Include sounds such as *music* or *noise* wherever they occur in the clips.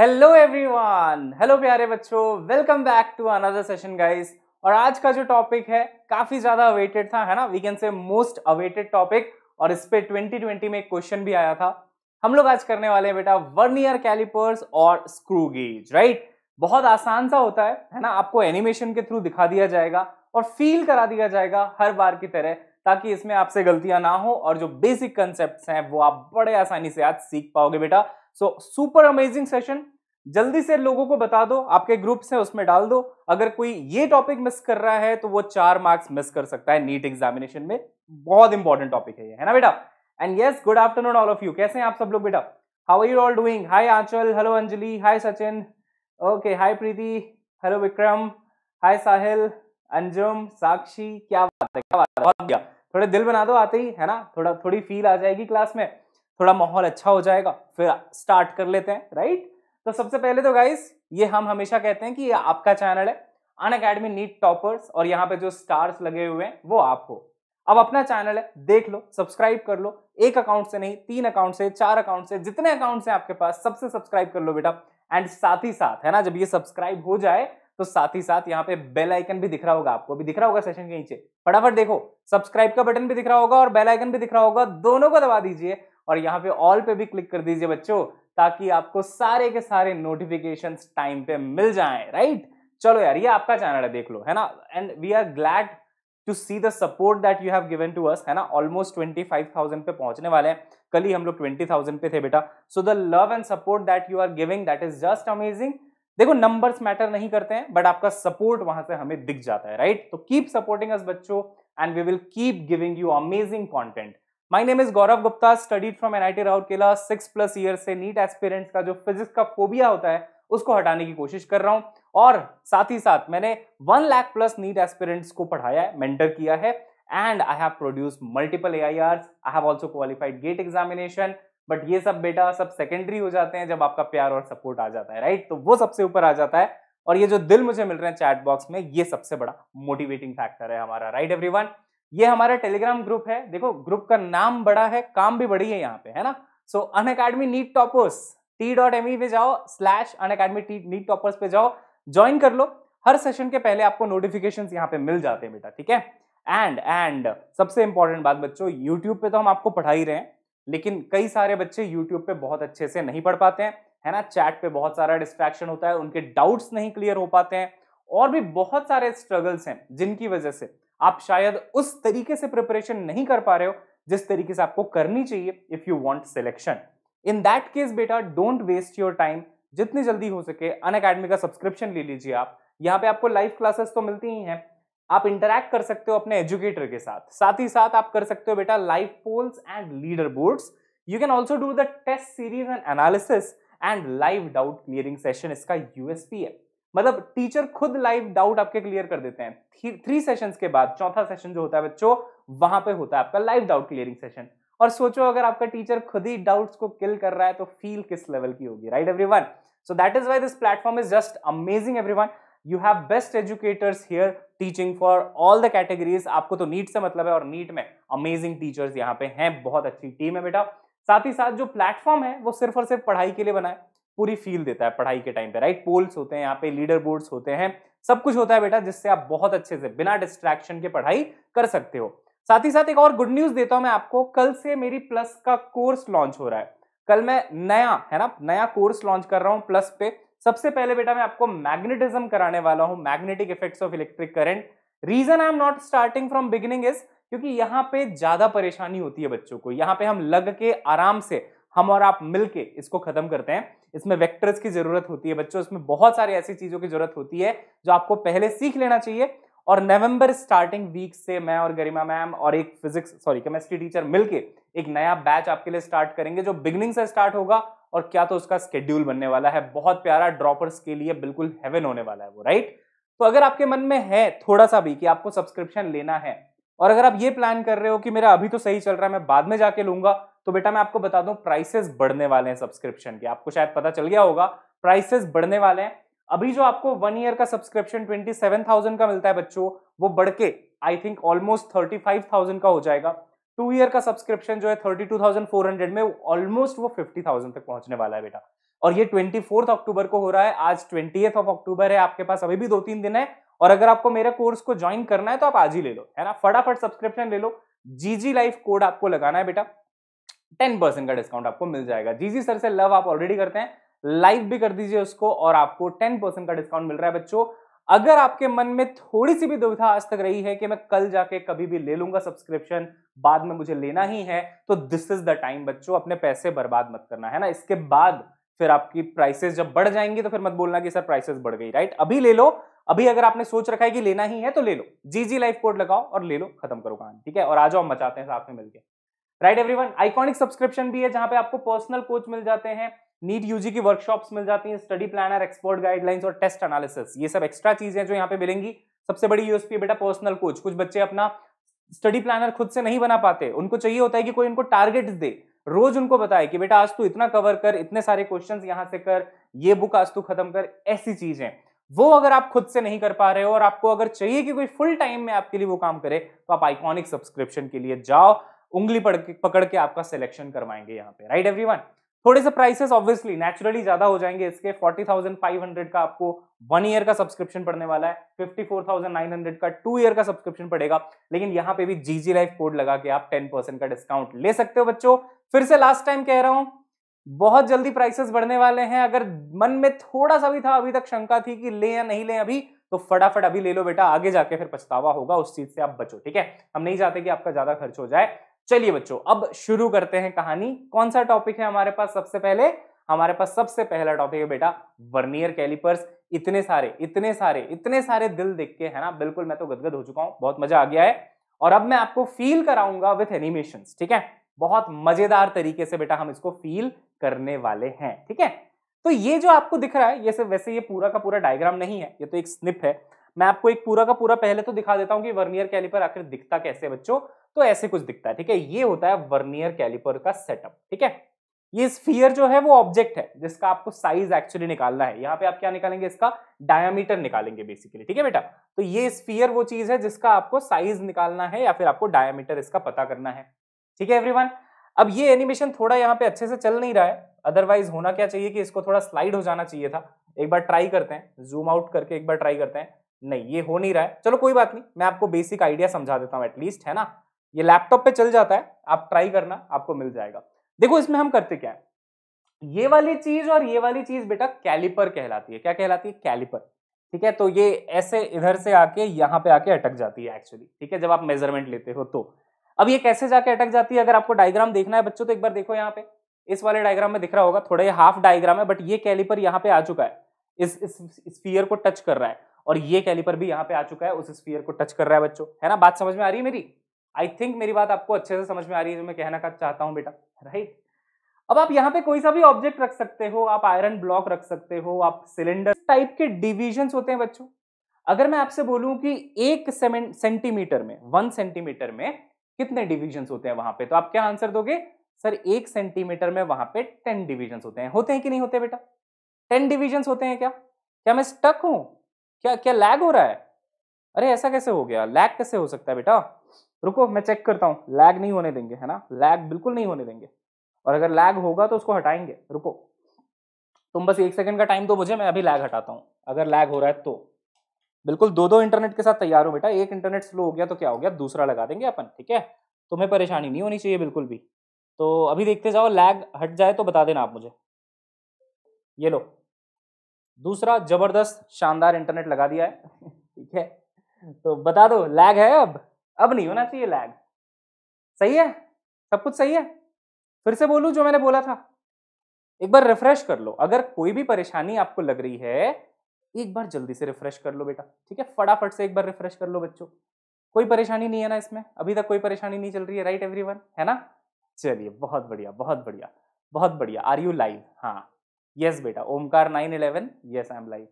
Hello everyone hello प्यारे बच्चों welcome back to another session guys और आज का जो टॉपिक है काफी ज्यादा अवेटेड था है ना we can say most awaited topic और इस पे 2020 में एक क्वेश्चन भी आया था हम लोग आज करने वाले हैं बेटा वर्नियर कैलिपर्स और स्क्रू गेज राइट बहुत आसान सा होता है है ना आपको एनिमेशन के थ्रू दिखा दिया जाएगा और फील करा दिया जाएगा हर बार की तरह ताकि इसमें आपसे गलतियां ना हो और जो बेसिक कंसेप्ट हैं वो आप बड़े आसानी से आज सीख पाओगे बेटा सो सुपर अमेजिंग सेशन जल्दी से लोगों को बता दो आपके ग्रुप से उसमें डाल दो अगर कोई ये टॉपिक मिस कर रहा है तो वो चार मार्क्स मिस कर सकता है नीट एग्जामिनेशन में बहुत इंपॉर्टेंट टॉपिक है ये है ना बेटा and yes good afternoon all of you कैसे हैं आप सब लोग बेटा how are you all doing hi Anchal hello Anjali hi Sachin okay hi Preeti hello Vikram hi Sahil Anjum Sakshi क्या बात है क्या बात है बहुत बढ़िया थोड़े दिल बना दो आते ही है ना थोड़ा थोड़ी फील आ जाएगी क्लास में थोड़ा माहौल अच्छा हो जाएगा फिर स्टार्ट कर लेते हैं राइट तो सबसे पहले तो गाइस ये हम हमेशा कहते हैं कि ये आपका चैनल है अन अकेडमी नीट टॉपर्स और यहाँ पे जो स्टार्स लगे हुए हैं वो आप हो अब अपना चैनल है देख लो सब्सक्राइब कर लो एक अकाउंट से नहीं तीन अकाउंट से चार अकाउंट से जितने अकाउंट से आपके पास सबसे सब्सक्राइब कर लो बेटा एंड साथ ही साथ है ना जब ये सब्सक्राइब हो जाए तो साथ ही साथ यहाँ पे बेल आइकन भी दिख रहा होगा आपको भी दिख रहा होगा सेशन के नीचे फटाफट देखो सब्सक्राइब का बटन भी दिख रहा होगा और बेल आइकन भी दिख रहा होगा दोनों को दबा दीजिए और यहाँ पे ऑल पे भी क्लिक कर दीजिए बच्चों ताकि आपको सारे के सारे नोटिफिकेशन टाइम पे मिल जाए राइट चलो यार ये आपका चैनल है देख लो है ना and we are glad to see the support that you have given to us है ना ऑलमोस्ट ट्वेंटी फाइव थाउजेंड पे पहुंचने वाले हैं कल ही हम लोग ट्वेंटी थाउजेंड पे थे बेटा so the love and support that you are giving that is just amazing देखो नंबर्स मैटर नहीं करते हैं बट आपका सपोर्ट वहां से हमें दिख जाता है राइट तो कीप सपोर्टिंग अस बच्चों and we will keep giving you amazing content my name is Gaurav Gupta studied from NIT Rourkela six plus year से नीट एक्सपीरियंस का जो फिजिक्स का फोबिया होता है उसको हटाने की कोशिश कर रहा हूँ और साथ ही साथ मैंने one lakh plus NEET aspirants को पढ़ाया है मेंटर किया है and I have produce multiple A I R I have also qualified GATE examination but ये सब बेटा सब सेकेंडरी हो जाते हैं जब आपका प्यार और सपोर्ट आ जाता है राइट तो वो सबसे ऊपर आ जाता है और ये जो दिल मुझे मिल रहे हैं चैट बॉक्स में ये सबसे बड़ा मोटिवेटिंग फैक्टर है हमारा राइट वन ये हमारा टेलीग्राम ग्रुप है देखो ग्रुप का नाम बड़ा है काम भी बड़ी है यहाँ पे है ना so Unacademy NEET toppers T dot M E पे जाओ slash Unacademy T NEET toppers पे जाओ ज्वाइन कर लो हर सेशन के पहले आपको नोटिफिकेशन यहाँ पे मिल जाते हैं बेटा ठीक है एंड एंड सबसे इंपॉर्टेंट बात बच्चों यूट्यूब पे तो हम आपको पढ़ा ही रहे हैं लेकिन कई सारे बच्चे यूट्यूब पे बहुत अच्छे से नहीं पढ़ पाते हैं है ना चैट पे बहुत सारा डिस्ट्रैक्शन होता है उनके डाउट्स नहीं क्लियर हो पाते हैं और भी बहुत सारे स्ट्रगल्स हैं जिनकी वजह से आप शायद उस तरीके से प्रिपरेशन नहीं कर पा रहे हो जिस तरीके से आपको करनी चाहिए if you want selection in that case बेटा डोंट वेस्ट योर टाइम जितनी जल्दी हो सके अन अकेडमी का सब्सक्रिप्शन ले लीजिए आप यहाँ पे आपको लाइव क्लासेस तो मिलती ही हैं आप इंटरेक्ट कर सकते हो अपने एजुकेटर के साथ साथ ही साथ आप कर सकते हो बेटा live polls and leader boards you can also do the test series and analysis and live doubt clearing session इसका यूएसपी है मतलब टीचर खुद लाइव डाउट आपके क्लियर कर देते हैं थ्री सेशंस के बाद चौथा सेशन जो होता है बच्चों वहां पे होता है आपका लाइव डाउट क्लियरिंग सेशन और सोचो अगर आपका टीचर खुद ही डाउट्स को किल कर रहा है तो फील किस लेवल की होगी right everyone so that is why this platform is just amazing everyone you have best educators here teaching for all the categories आपको तो नीट से मतलब है और नीट में अमेजिंग टीचर्स यहाँ पे हैं बहुत अच्छी टीम है बेटा साथ ही साथ जो प्लेटफॉर्म है वो सिर्फ और सिर्फ पढ़ाई के लिए बनाए पूरी फील देता है पढ़ाई के टाइम पे राइट पोल्स होते हैं यहाँ पे लीडर बोर्ड्स होते हैं सब कुछ होता है बेटा जिससे आप बहुत अच्छे से बिना डिस्ट्रैक्शन के पढ़ाई कर सकते हो साथ ही साथ एक और गुड न्यूज देता हूं मैं आपको कल से मेरी प्लस का कोर्स लॉन्च हो रहा है कल मैं नया है ना नया कोर्स लॉन्च कर रहा हूँ प्लस पे सबसे पहले बेटा मैं आपको मैग्नेटिज्म कराने वाला हूँ magnetic effects of electric current reason I am not starting from beginning is क्योंकि यहाँ पे ज्यादा परेशानी होती है बच्चों को यहाँ पे हम लग के आराम से हम और आप मिलके इसको खत्म करते हैं इसमें वेक्टर्स की जरूरत होती है बच्चों इसमें बहुत सारी ऐसी चीजों की जरूरत होती है जो आपको पहले सीख लेना चाहिए और नवंबर स्टार्टिंग वीक से मैं और गरिमा मैम और एक फिजिक्स सॉरी केमिस्ट्री टीचर मिलकर एक नया बैच आपके लिए स्टार्ट करेंगे जो बिगनिंग से स्टार्ट होगा और क्या तो उसका स्केड्यूल बनने वाला है बहुत प्यारा ड्रॉपर्स के लिए बिल्कुल हेवन होने वाला है वो राइट तो अगर आपके मन में है थोड़ा सा भी कि आपको सब्सक्रिप्शन लेना है और अगर आप ये प्लान कर रहे हो कि मेरा अभी तो सही चल रहा है मैं बाद में जाके लूंगा तो बेटा मैं आपको बता दूं प्राइसेस बढ़ने वाले हैं सब्सक्रिप्शन के आपको शायद पता चल गया होगा प्राइसेस बढ़ने वाले हैं अभी जो आपको वन ईयर का सब्सक्रिप्शन ट्वेंटी सेवन थाउजेंड का मिलता है बच्चों वो बढ़ के I think almost thirty five thousand का हो जाएगा टू ईयर का सब्सक्रिप्शन जो है thirty two thousand four hundred में ऑलमोस्ट वो फिफ्टी थाउजेंड तक पहुंचने वाला है बेटा और ये ट्वेंटी फोर्थ अक्टूबर को हो रहा है आज ट्वेंटी एथ ऑफ अक्टूबर है आपके पास अभी भी दो तीन दिन है और अगर आपको मेरे कोर्स को ज्वाइन करना है तो आप आज ही ले लो है ना फटाफट सब्सक्रिप्शन ले लो जी जी लाइफ कोड आपको लगाना है बेटा टेन परसेंट का डिस्काउंट आपको मिल जाएगा जी जी सर से लव आप ऑलरेडी करते हैं लाइव भी कर दीजिए उसको और आपको टेन परसेंट का डिस्काउंट मिल रहा है बच्चों अगर आपके मन में थोड़ी सी भी दुविधा आज तक रही है कि मैं कल जाके कभी भी ले लूंगा सब्सक्रिप्शन बाद में मुझे लेना ही है तो दिस इज द टाइम बच्चों अपने पैसे बर्बाद मत करना है ना इसके बाद फिर आपकी प्राइसेस जब बढ़ जाएंगी तो फिर मत बोलना कि सर प्राइसेस बढ़ गई राइट अभी ले लो अभी अगर आपने सोच रखा है कि लेना ही है तो ले लो जी जी लाइफ कोड लगाओ और ले लो खत्म करो कहानी ठीक है और आ जाओ मचाते हैं साथ में मिलकर right everyone iconic subscription भी है जहां पे आपको पर्सनल कोच मिल जाते हैं नीट यूजी की वर्कशॉप्स मिल जाती हैं स्टडी प्लानर एक्सपर्ट गाइडलाइंस और टेस्ट एनालिसिस ये सब एक्स्ट्रा चीजें जो यहाँ पे मिलेंगी सबसे बड़ी यूएसपी बेटा पर्सनल कोच कुछ बच्चे अपना स्टडी प्लानर खुद से नहीं बना पाते उनको चाहिए होता है कि कोई उनको टारगेट दे रोज उनको बताए कि बेटा आज तू इतना कवर कर इतने सारे क्वेश्चन यहाँ से कर ये बुक आज तू खत्म कर ऐसी चीज है वो अगर आप खुद से नहीं कर पा रहे हो और आपको अगर चाहिए कि कोई फुल टाइम में आपके लिए वो काम करे तो आप आइकॉनिक सब्सक्रिप्शन के लिए जाओ उंगली पकड़ के आपका सिलेक्शन करवाएंगे यहाँ पे राइट वन थोड़े से प्राइसेस ऑब्वियसली नेचुरली ज्यादा हो जाएंगे इसके 40,500 का आपको वन ईयर का सब्सक्रिप्शन पड़ने वाला है 54,900 का टू ईयर का सब्सक्रिप्शन पड़ेगा लेकिन यहाँ पे भी जीजी लाइफ कोड लगा के आप 10% का डिस्काउंट ले सकते हो बच्चों फिर से लास्ट टाइम कह रहा हूं बहुत जल्दी प्राइसेस बढ़ने वाले हैं अगर मन में थोड़ा सा भी था अभी तक शंका थी कि ले या नहीं ले अभी तो फटाफट अभी ले लो बेटा आगे जाके फिर पछतावा होगा उस चीज से आप बचो ठीक है हम नहीं चाहते कि आपका ज्यादा खर्च हो जाए चलिए बच्चों अब शुरू करते हैं कहानी कौन सा टॉपिक है हमारे पास सबसे पहले हमारे पास सबसे पहला टॉपिक है बेटा वर्नियर कैलिपर्स इतने सारे इतने सारे इतने सारे दिल देख के है ना बिल्कुल मैं तो गदगद हो चुका हूं बहुत मजा आ गया है और अब मैं आपको फील कराऊंगा विथ एनिमेशन ठीक है बहुत मजेदार तरीके से बेटा हम इसको फील करने वाले हैं ठीक है तो ये जो आपको दिख रहा है ये सिर्फ वैसे ये पूरा का पूरा डायग्राम नहीं है ये तो एक स्निप है मैं आपको एक पूरा का पूरा पहले तो दिखा देता हूं कि वर्नियर कैलिपर आखिर दिखता कैसे बच्चों तो ऐसे कुछ दिखता है ठीक है ये होता है वर्नियर कैलिपर का सेटअप ठीक है ये स्फीयर जो है वो ऑब्जेक्ट है जिसका आपको साइज एक्चुअली निकालना है यहाँ पे आप क्या निकालेंगे इसका डायामीटर निकालेंगे बेसिकली ठीक है बेटा तो ये स्फीयर वो चीज है जिसका आपको साइज निकालना है या फिर आपको डायामीटर इसका पता करना है ठीक है एवरीवन अब ये एनिमेशन थोड़ा यहाँ पे अच्छे से चल नहीं रहा है अदरवाइज होना क्या चाहिए कि इसको थोड़ा स्लाइड हो जाना चाहिए था एक बार ट्राई करते हैं जूम आउट करके एक बार ट्राई करते हैं नहीं ये हो नहीं रहा है चलो कोई बात नहीं मैं आपको बेसिक आइडिया समझा देता हूँ एटलीस्ट है ना ये लैपटॉप पे चल जाता है आप ट्राई करना आपको मिल जाएगा देखो इसमें हम करते क्या है ये वाली चीज और ये वाली चीज बेटा कैलिपर कहलाती है क्या कहलाती है कैलिपर ठीक है तो ये ऐसे इधर से आके यहाँ पे आके अटक जाती है एक्चुअली ठीक है जब आप मेजरमेंट लेते हो तो अब ये कैसे जाके अटक जाती है अगर आपको डायग्राम देखना है बच्चों तो एक बार देखो यहाँ पे इस वाले डायग्राम में दिख रहा होगा थोड़ा ये हाफ डायग्राम है बट ये कैलिपर यहाँ पे आ चुका है इस स्पीयर को टच कर रहा है और ये कैलिपर भी यहाँ पे आ चुका है उस स्पीयर को टच कर रहा है बच्चों है ना बात समझ में आ रही है मेरी आई थिंक मेरी बात आपको अच्छे से समझ में आ रही है जो मैं कहना का चाहता हूँ बेटा राइट अब आप यहाँ पे कोई सा भी ऑब्जेक्ट रख सकते हो आप आयरन ब्लॉक रख सकते हो आप सिलेंडर टाइप के डिविजन होते हैं बच्चों अगर मैं आपसे बोलूं कि एक सेंटीमीटर में वन सेंटीमीटर में कितने डिविजन होते हैं वहां पे तो आप क्या आंसर दोगे सर एक सेंटीमीटर में वहां पे टेन डिविजन होते हैं होते हैं कि नहीं होते बेटा टेन डिविजन होते हैं क्या क्या मैं स्टक हूं क्या क्या लैग हो रहा है अरे ऐसा कैसे हो गया लैग कैसे हो सकता है बेटा रुको मैं चेक करता हूँ लैग नहीं होने देंगे है ना लैग बिल्कुल नहीं होने देंगे और अगर लैग होगा तो उसको हटाएंगे रुको तुम बस एक सेकंड का टाइम दो मुझे मैं अभी लैग हटाता हूँ अगर लैग हो रहा है तो बिल्कुल दो दो इंटरनेट के साथ तैयार हो बेटा एक इंटरनेट स्लो हो गया तो क्या हो गया दूसरा लगा देंगे अपन ठीक है तुम्हें परेशानी नहीं होनी चाहिए बिल्कुल भी तो अभी देखते जाओ लैग हट जाए तो बता देना आप मुझे ये लो दूसरा जबरदस्त शानदार इंटरनेट लगा दिया है *laughs* ठीक है तो बता दो लैग है अब अब नहीं होना चाहिए लैग सही है सब कुछ सही है फिर से बोलूं जो मैंने बोला था एक बार रिफ्रेश कर लो अगर कोई भी परेशानी आपको लग रही है एक बार जल्दी से रिफ्रेश कर लो बेटा ठीक है फटाफट से एक बार रिफ्रेश कर लो बच्चों कोई परेशानी नहीं है ना इसमें अभी तक कोई परेशानी नहीं चल रही है राइट एवरीवन है ना चलिए बहुत बढ़िया बहुत बढ़िया बहुत बढ़िया आर यू लाइव हाँ यस बेटा Omkar nine eleven yes I am live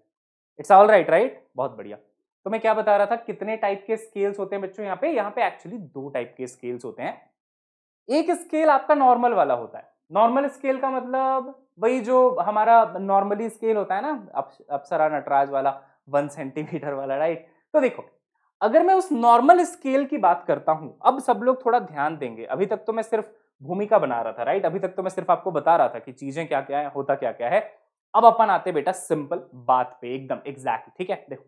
it's all right right बहुत बढ़िया तो मैं क्या बता रहा था कितने टाइप के स्केल्स होते हैं बच्चों यहाँ पे यहाँ पे एक्चुअली दो टाइप के स्केल्स होते हैं एक स्केल आपका नॉर्मल वाला होता है नॉर्मल स्केल का मतलब वही जो हमारा नॉर्मली स्केल होता है ना अप्सरा नटराज वाला वन सेंटीमीटर वाला राइट तो देखो अगर मैं उस नॉर्मल स्केल की बात करता हूं अब सब लोग थोड़ा ध्यान देंगे अभी तक तो मैं सिर्फ भूमिका बना रहा था राइट अभी तक तो मैं सिर्फ आपको बता रहा था कि चीजें क्या क्या है होता क्या क्या है अब अपन आते बेटा सिंपल बात पे एकदम एग्जैक्ट ठीक है देखो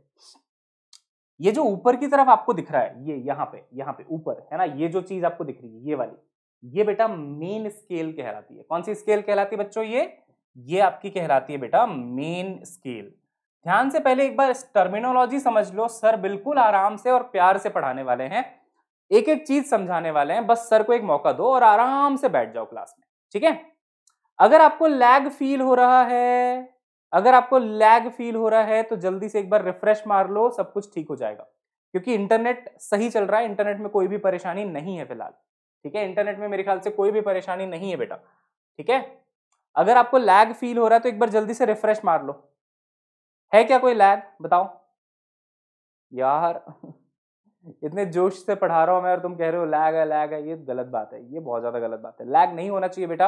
ये जो ऊपर की तरफ आपको दिख रहा है ये यहाँ पे यहाँ पे ऊपर है ना ये जो चीज आपको दिख रही है ये वाली ये बेटा मेन स्केल कहलाती है कौन सी स्केल कहलाती है बच्चों ये ये आपकी कहलाती है बेटा मेन स्केल ध्यान से पहले एक बार टर्मिनोलॉजी समझ लो सर बिल्कुल आराम से और प्यार से पढ़ाने वाले हैं एक एक चीज समझाने वाले हैं बस सर को एक मौका दो और आराम से बैठ जाओ क्लास में ठीक है अगर आपको लैग फील हो रहा है अगर आपको लैग फील हो रहा है तो जल्दी से एक बार रिफ्रेश मार लो सब कुछ ठीक हो जाएगा क्योंकि इंटरनेट सही चल रहा है इंटरनेट में कोई भी परेशानी नहीं है फिलहाल ठीक है इंटरनेट में मेरे ख्याल से कोई भी परेशानी नहीं है बेटा ठीक है अगर आपको लैग फील हो रहा है तो एक बार जल्दी से रिफ्रेश मार लो है क्या कोई लैग बताओ यार इतने जोश से पढ़ा रहा हूँ मैं और तुम कह रहे हो लैग है लैग है ये गलत बात है ये बहुत ज़्यादा गलत बात है लैग नहीं होना चाहिए बेटा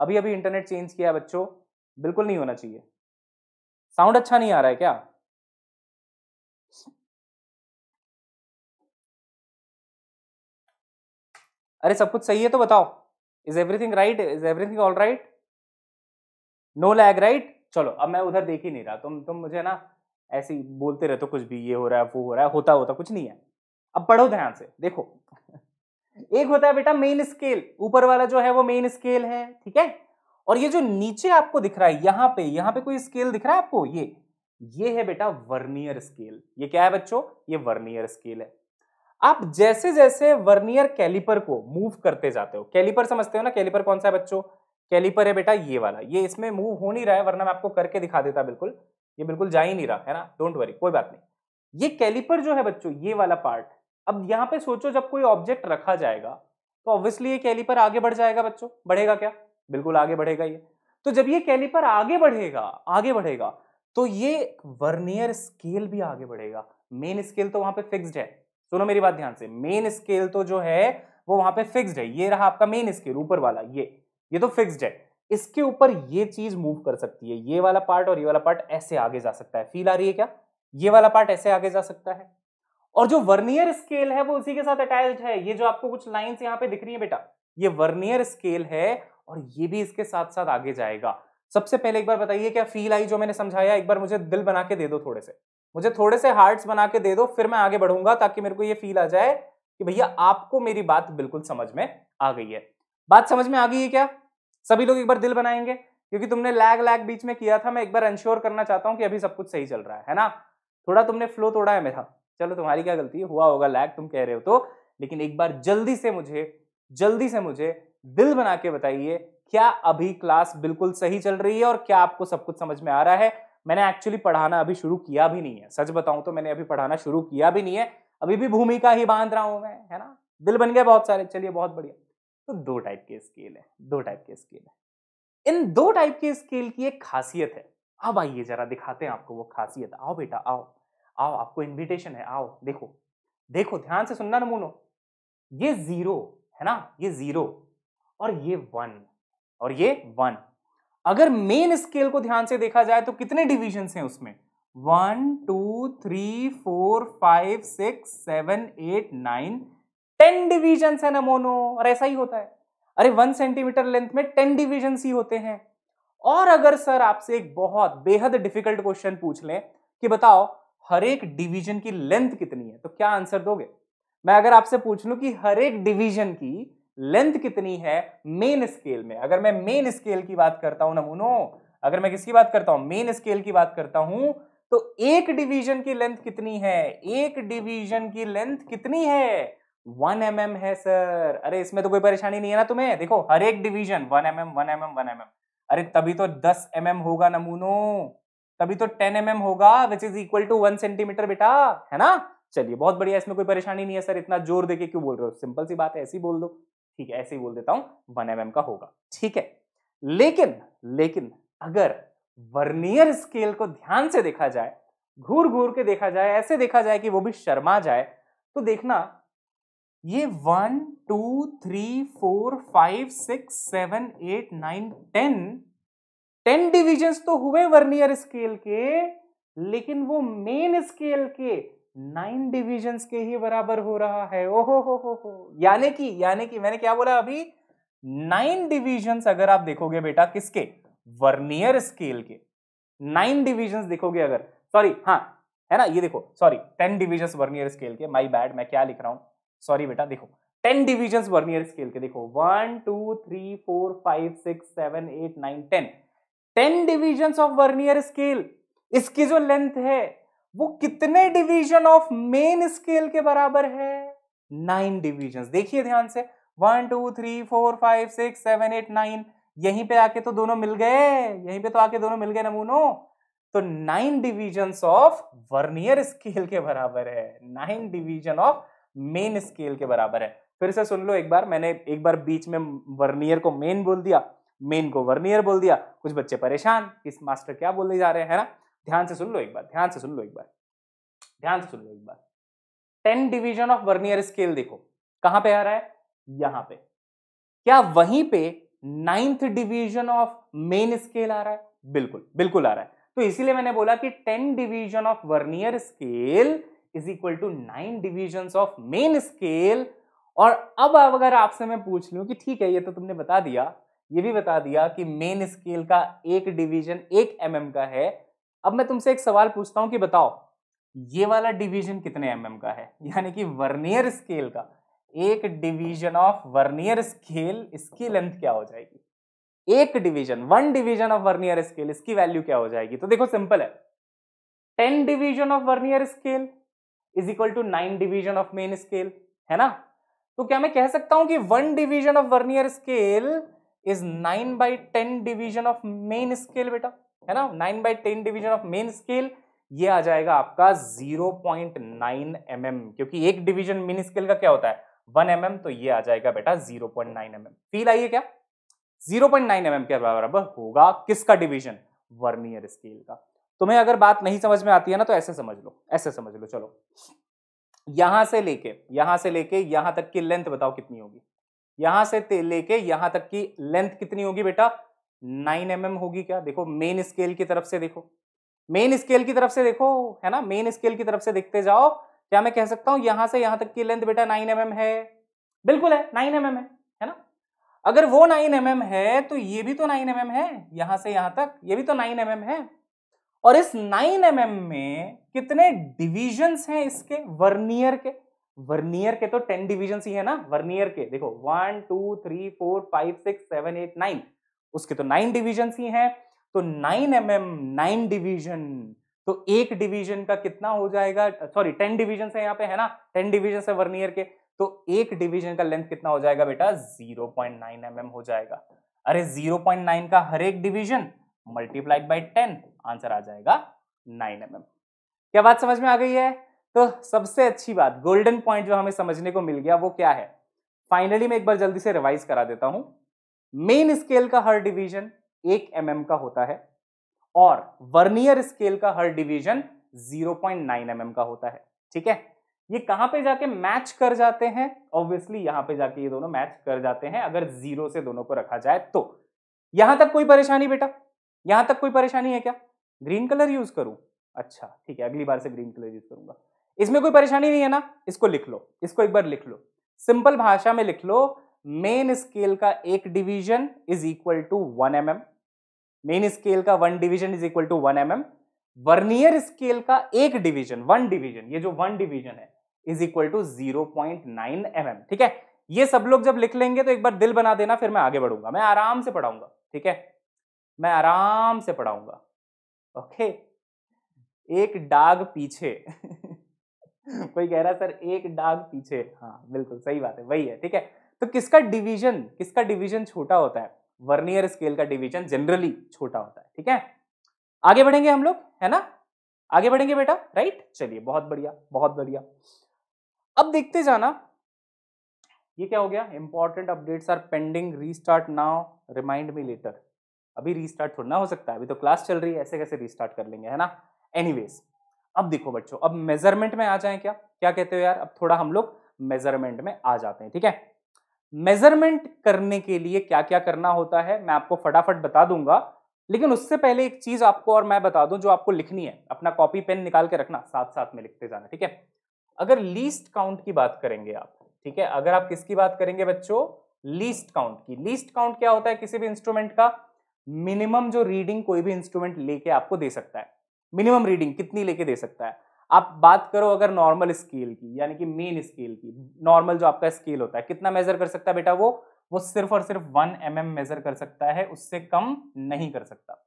अभी अभी इंटरनेट चेंज किया है बच्चों बिल्कुल नहीं होना चाहिए साउंड अच्छा नहीं आ रहा है क्या अरे सब कुछ सही है तो बताओ is everything right is everything all right no lag right चलो अब मैं उधर देख ही नहीं रहा तुम तुम मुझे ना ऐसे ही बोलते रहते हो कुछ भी ये हो रहा है वो हो रहा है होता होता कुछ नहीं है अब पढ़ो ध्यान से देखो एक होता है बेटा मेन स्केल ऊपर वाला जो है वो मेन स्केल है ठीक है और ये जो नीचे आपको दिख रहा है यहां पे यहां पे कोई स्केल दिख रहा है आपको ये ये है बेटा वर्नियर स्केल ये क्या है बच्चों ये वर्नियर स्केल है आप जैसे जैसे वर्नियर कैलिपर को मूव करते जाते हो कैलिपर समझते हो ना कैलिपर कौन सा है बच्चों कैलिपर है बेटा ये वाला ये इसमें मूव हो नहीं रहा है वरना मैं आपको करके दिखा देता बिल्कुल ये बिल्कुल जा ही नहीं रहा है ना डोंट वरी कोई बात नहीं ये कैलिपर जो है बच्चों ये वाला पार्ट अब यहाँ पे सोचो जब कोई ऑब्जेक्ट रखा जाएगा तो ऑब्वियसली ये कैलीपर आगे बढ़ जाएगा बच्चों बढ़ेगा क्या बिल्कुल आगे बढ़ेगा ये तो जब ये कैलीपर आगे बढ़ेगा आगे बढ़ेगा तो ये वर्नियर स्केल भी आगे बढ़ेगा मेन स्केल तो वहां पे फिक्स्ड है सुनो मेरी बात ध्यान से मेन स्केल तो जो है वो वहां पे फिक्स्ड है ये रहा आपका मेन स्केल ऊपर वाला ये ये तो फिक्स्ड है इसके ऊपर ये चीज मूव कर सकती है ये वाला पार्ट और ये वाला पार्ट ऐसे आगे जा सकता है फील आ रही है क्या ये वाला पार्ट ऐसे आगे जा सकता है और जो वर्नियर स्केल है वो उसी के साथ अटैच है ये जो आपको कुछ लाइन्स यहाँ पे दिख रही है बेटा ये वर्नियर स्केल है और ये भी इसके साथ साथ आगे जाएगा सबसे पहले एक बार बताइए क्या फील आई जो मैंने समझाया एक बार मुझे दिल बना के दे दो थोड़े से मुझे थोड़े से हार्ट्स बना के दे दो फिर मैं आगे बढ़ूंगा ताकि मेरे को ये फील आ जाए कि भैया आपको मेरी बात बिल्कुल समझ में आ गई है बात समझ में आ गई है क्या सभी लोग एक बार दिल बनाएंगे क्योंकि तुमने लैग लैग बीच में किया था मैं एक बार इंश्योर करना चाहता हूँ कि अभी सब कुछ सही चल रहा है ना थोड़ा तुमने फ्लो तोड़ा है मेरा चलो तुम्हारी क्या गलती है हुआ होगा लैग तुम कह रहे हो तो लेकिन एक बार जल्दी से मुझे जल्दी से मुझे दिल बना के बताइए क्या अभी क्लास बिल्कुल सही चल रही है और क्या आपको सब कुछ समझ में आ रहा है मैंने एक्चुअली पढ़ाना अभी शुरू किया भी नहीं है सच बताऊं तो मैंने अभी पढ़ाना शुरू किया भी नहीं है अभी भी भूमिका ही बांध रहा हूं मैं है ना दिल बन गया बहुत सारे चलिए बहुत बढ़िया तो दो टाइप के स्केल है दो टाइप के स्केल है इन दो टाइप के स्केल की एक खासियत है अब आइए जरा दिखाते हैं आपको वो खासियत आओ बेटा आओ आओ आपको इनविटेशन है आओ देखो देखो ध्यान से सुनना नमूनो ये जीरो है ना ये जीरो और ये वन और ये वन अगर मेन स्केल को ध्यान से देखा जाए तो कितने डिविजन हैं उसमें one two three four five six seven eight nine ten division है नमोनो और ऐसा ही होता है अरे वन सेंटीमीटर लेंथ में टेन डिविजन ही होते हैं और अगर सर आपसे एक बहुत बेहद डिफिकल्ट क्वेश्चन पूछ लें कि बताओ हर एक डिवीजन की लेंथ कितनी है तो क्या आंसर दोगे मैं अगर आपसे पूछ लूं कि हर एक डिवीजन की लेंथ कितनी है मेन स्केल में अगर मैं मेन स्केल की बात करता हूं नमूनो अगर मैं किसकी बात करता हूं मेन स्केल की बात करता हूं तो एक डिवीजन की लेंथ कितनी है एक डिवीजन की लेंथ कितनी है वन एम mm है सर अरे इसमें तो कोई परेशानी नहीं है ना तुम्हें देखो हर एक division one M M one M M one M M अरे तभी तो दस एम mm होगा नमूनो तभी तो टेन एम mm होगा which is equal to one centimetre बेटा है ना चलिए बहुत बढ़िया इसमें कोई परेशानी नहीं है सर इतना जोर देके क्यों बोल रहे हो सिंपल सी बात है ऐसी बोल दो ठीक है ऐसे ही बोल देता हूं वन एम mm का होगा ठीक है लेकिन लेकिन अगर वर्नियर स्केल को ध्यान से देखा जाए घूर घूर के देखा जाए ऐसे देखा जाए कि वो भी शर्मा जाए तो देखना ये one two three four five six seven eight nine ten ten division तो हुए वर्नियर स्केल के लेकिन वो मेन स्केल के नाइन डिविजन के ही बराबर हो रहा है ओहो हो हो हो यानी कि यानी कि मैंने क्या बोला अभी नाइन डिविजन अगर आप देखोगे बेटा किसके वर्नियर स्केल के नाइन डिविजन देखोगे अगर सॉरी हाँ है ना ये देखो sorry ten division vernier scale के माई बैड मैं क्या लिख रहा हूं सॉरी बेटा देखो टेन डिविजन वर्नियर स्केल के देखो one two three four five six seven eight nine ten ten division of vernier scale इसकी जो लेंथ है वो कितने डिवीजन ऑफ मेन स्केल के बराबर है नाइन डिवीजन देखिए ध्यान से one two three four five six seven eight nine यहीं पे आके तो दोनों मिल गए यहीं पे तो आके दोनों मिल गए नमूनों तो nine division of vernier scale के बराबर है nine division of main scale के बराबर है फिर से सुन लो एक बार मैंने एक बार बीच में वर्नियर को मेन बोल दिया मेन को वर्नियर बोल दिया कुछ बच्चे परेशान किस मास्टर क्या बोलने जा रहे हैं है ना ध्यान से सुन लो एक बार ध्यान से सुन लो एक बार ध्यान से सुन लो एक बार ten division of vernier scale देखो कहां पे आ रहा है यहां पे क्या वहीं पे ninth division of main scale आ रहा है बिल्कुल बिल्कुल आ रहा है तो इसीलिए मैंने बोला कि ten division of vernier scale is equal to nine division of main scale और अब अगर आपसे मैं पूछ लू कि ठीक है ये तो तुमने बता दिया ये भी बता दिया कि मेन स्केल का एक डिवीजन एक एम mm का है अब मैं तुमसे एक सवाल पूछता हूं कि बताओ ये वाला डिवीजन कितने एम mm का है यानी कि वर्नियर स्केल का एक डिवीजन ऑफ वर्नियर स्केल इसकी लेंथ क्या हो जाएगी एक division one division of vernier scale इसकी वैल्यू क्या हो जाएगी तो देखो सिंपल है ten division of vernier scale is equal to nine division of main scale है ना तो क्या मैं कह सकता हूं कि one division of vernier scale is nine by ten division of main scale बेटा है ना nine by ten division of main scale ये आ जाएगा आपका zero point nine m m क्योंकि एक डिवीजन मेन स्केल का क्या होता है वन एम एम तो ये आ जाएगा बेटा zero point nine m m फील आइए क्या zero point nine m m के बराबर होगा किसका डिवीजन वर्नियर स्केल का तुम्हें अगर बात नहीं समझ में आती है ना तो ऐसे समझ लो ऐसे समझ लो चलो यहां से लेके यहां से लेके यहां तक की लेंथ बताओ कितनी होगी यहां से लेके यहां तक की लेंथ कितनी होगी बेटा नाइन एम mm होगी क्या देखो मेन स्केल की तरफ से देखो मेन स्केल की तरफ से देखो है ना मेन स्केल की तरफ से देखते जाओ क्या मैं कह सकता हूं यहां से यहां तक की लेंथ बेटा नाइन एम mm है बिल्कुल है नाइन एम mm है है ना अगर वो नाइन एम mm है तो ये भी तो नाइन एम mm है यहां से यहां तक ये भी तो नाइन एम mm है और इस नाइन एम mm में कितने डिविजन्स हैं इसके वर्नियर के वर्नियर के तो टेन डिविजन ही है ना वर्नियर के देखो one two three four five six seven eight nine उसके तो नाइन डिविजन ही हैं तो nine m m nine division तो एक डिवीजन का कितना हो जाएगा सॉरी टेन डिवीजन है यहाँ पे है ना टेन डिवीजन है वर्नियर के तो एक डिवीजन का लेंथ कितना हो जाएगा बेटा zero point nine m m हो जाएगा अरे जीरो पॉइंट नाइन का हर एक division multiplied by ten answer आ जाएगा नाइन एम एम क्या बात समझ में आ गई है तो सबसे अच्छी बात गोल्डन पॉइंट जो हमें समझने को मिल गया वो क्या है फाइनली मैं एक बार जल्दी से रिवाइज करा देता हूं मेन स्केल का हर डिवीजन एक एम mm का होता है और वर्नियर स्केल का हर डिवीजन 0.9 पॉइंट mm का होता है ठीक है ये कहां पे जाके मैच कर जाते हैं ऑब्वियसली यहां पे जाके ये दोनों मैच कर जाते हैं अगर जीरो से दोनों को रखा जाए तो यहां तक कोई परेशानी बेटा यहां तक कोई परेशानी है क्या ग्रीन कलर यूज करूं अच्छा ठीक है अगली बार से ग्रीन कलर यूज करूंगा इसमें कोई परेशानी नहीं है ना इसको लिख लो इसको एक बार लिख लो सिंपल भाषा में लिख लो मेन स्केल का एक division is equal to one M m main scale का one division is equal to one M m vernier scale का एक डिवीजन वन डिवीजन ये जो वन डिवीजन है is equal to zero point nine m m ठीक है ये सब लोग जब लिख लेंगे तो एक बार दिल बना देना फिर मैं आगे बढ़ूंगा मैं आराम से पढ़ाऊंगा ठीक है मैं आराम से पढ़ाऊंगा ओके एक डाग पीछे *laughs* कोई कह रहा है सर एक डाग पीछे हाँ बिल्कुल सही बात है वही है ठीक है तो किसका डिवीजन किसका डिवीजन छोटा होता है वर्नियर स्केल का डिवीजन जनरली छोटा होता है ठीक है आगे बढ़ेंगे हम लोग है ना आगे बढ़ेंगे बेटा राइट चलिए बहुत बढ़िया बहुत बढ़िया अब देखते जाना ये क्या हो गया important updates are pending restart now remind me later अभी रीस्टार्ट थोड़ा ना हो सकता है अभी तो क्लास चल रही है ऐसे कैसे रीस्टार्ट कर लेंगे है ना एनीवेज अब देखो बच्चों अब मेजरमेंट में आ जाए क्या क्या कहते हो यार अब थोड़ा हम लोग मेजरमेंट में आ जाते हैं ठीक है मेजरमेंट करने के लिए क्या क्या करना होता है मैं आपको फटाफट बता दूंगा लेकिन उससे पहले एक चीज आपको और मैं बता दूं जो आपको लिखनी है अपना कॉपी पेन निकाल के रखना साथ साथ में लिखते जाना ठीक है अगर लीस्ट काउंट की बात करेंगे आप ठीक है अगर आप किसकी बात करेंगे बच्चों लीस्ट काउंट की लीस्ट काउंट क्या होता है किसी भी इंस्ट्रूमेंट का मिनिमम जो रीडिंग कोई भी इंस्ट्रूमेंट लेके आपको दे सकता है मिनिमम रीडिंग कितनी लेके दे सकता है आप बात करो अगर नॉर्मल स्केल की यानी कि मेन स्केल की नॉर्मल जो आपका स्केल होता है कितना मेजर कर सकता है बेटा वो वो सिर्फ और सिर्फ वन एम mm मेजर कर सकता है उससे कम नहीं कर सकता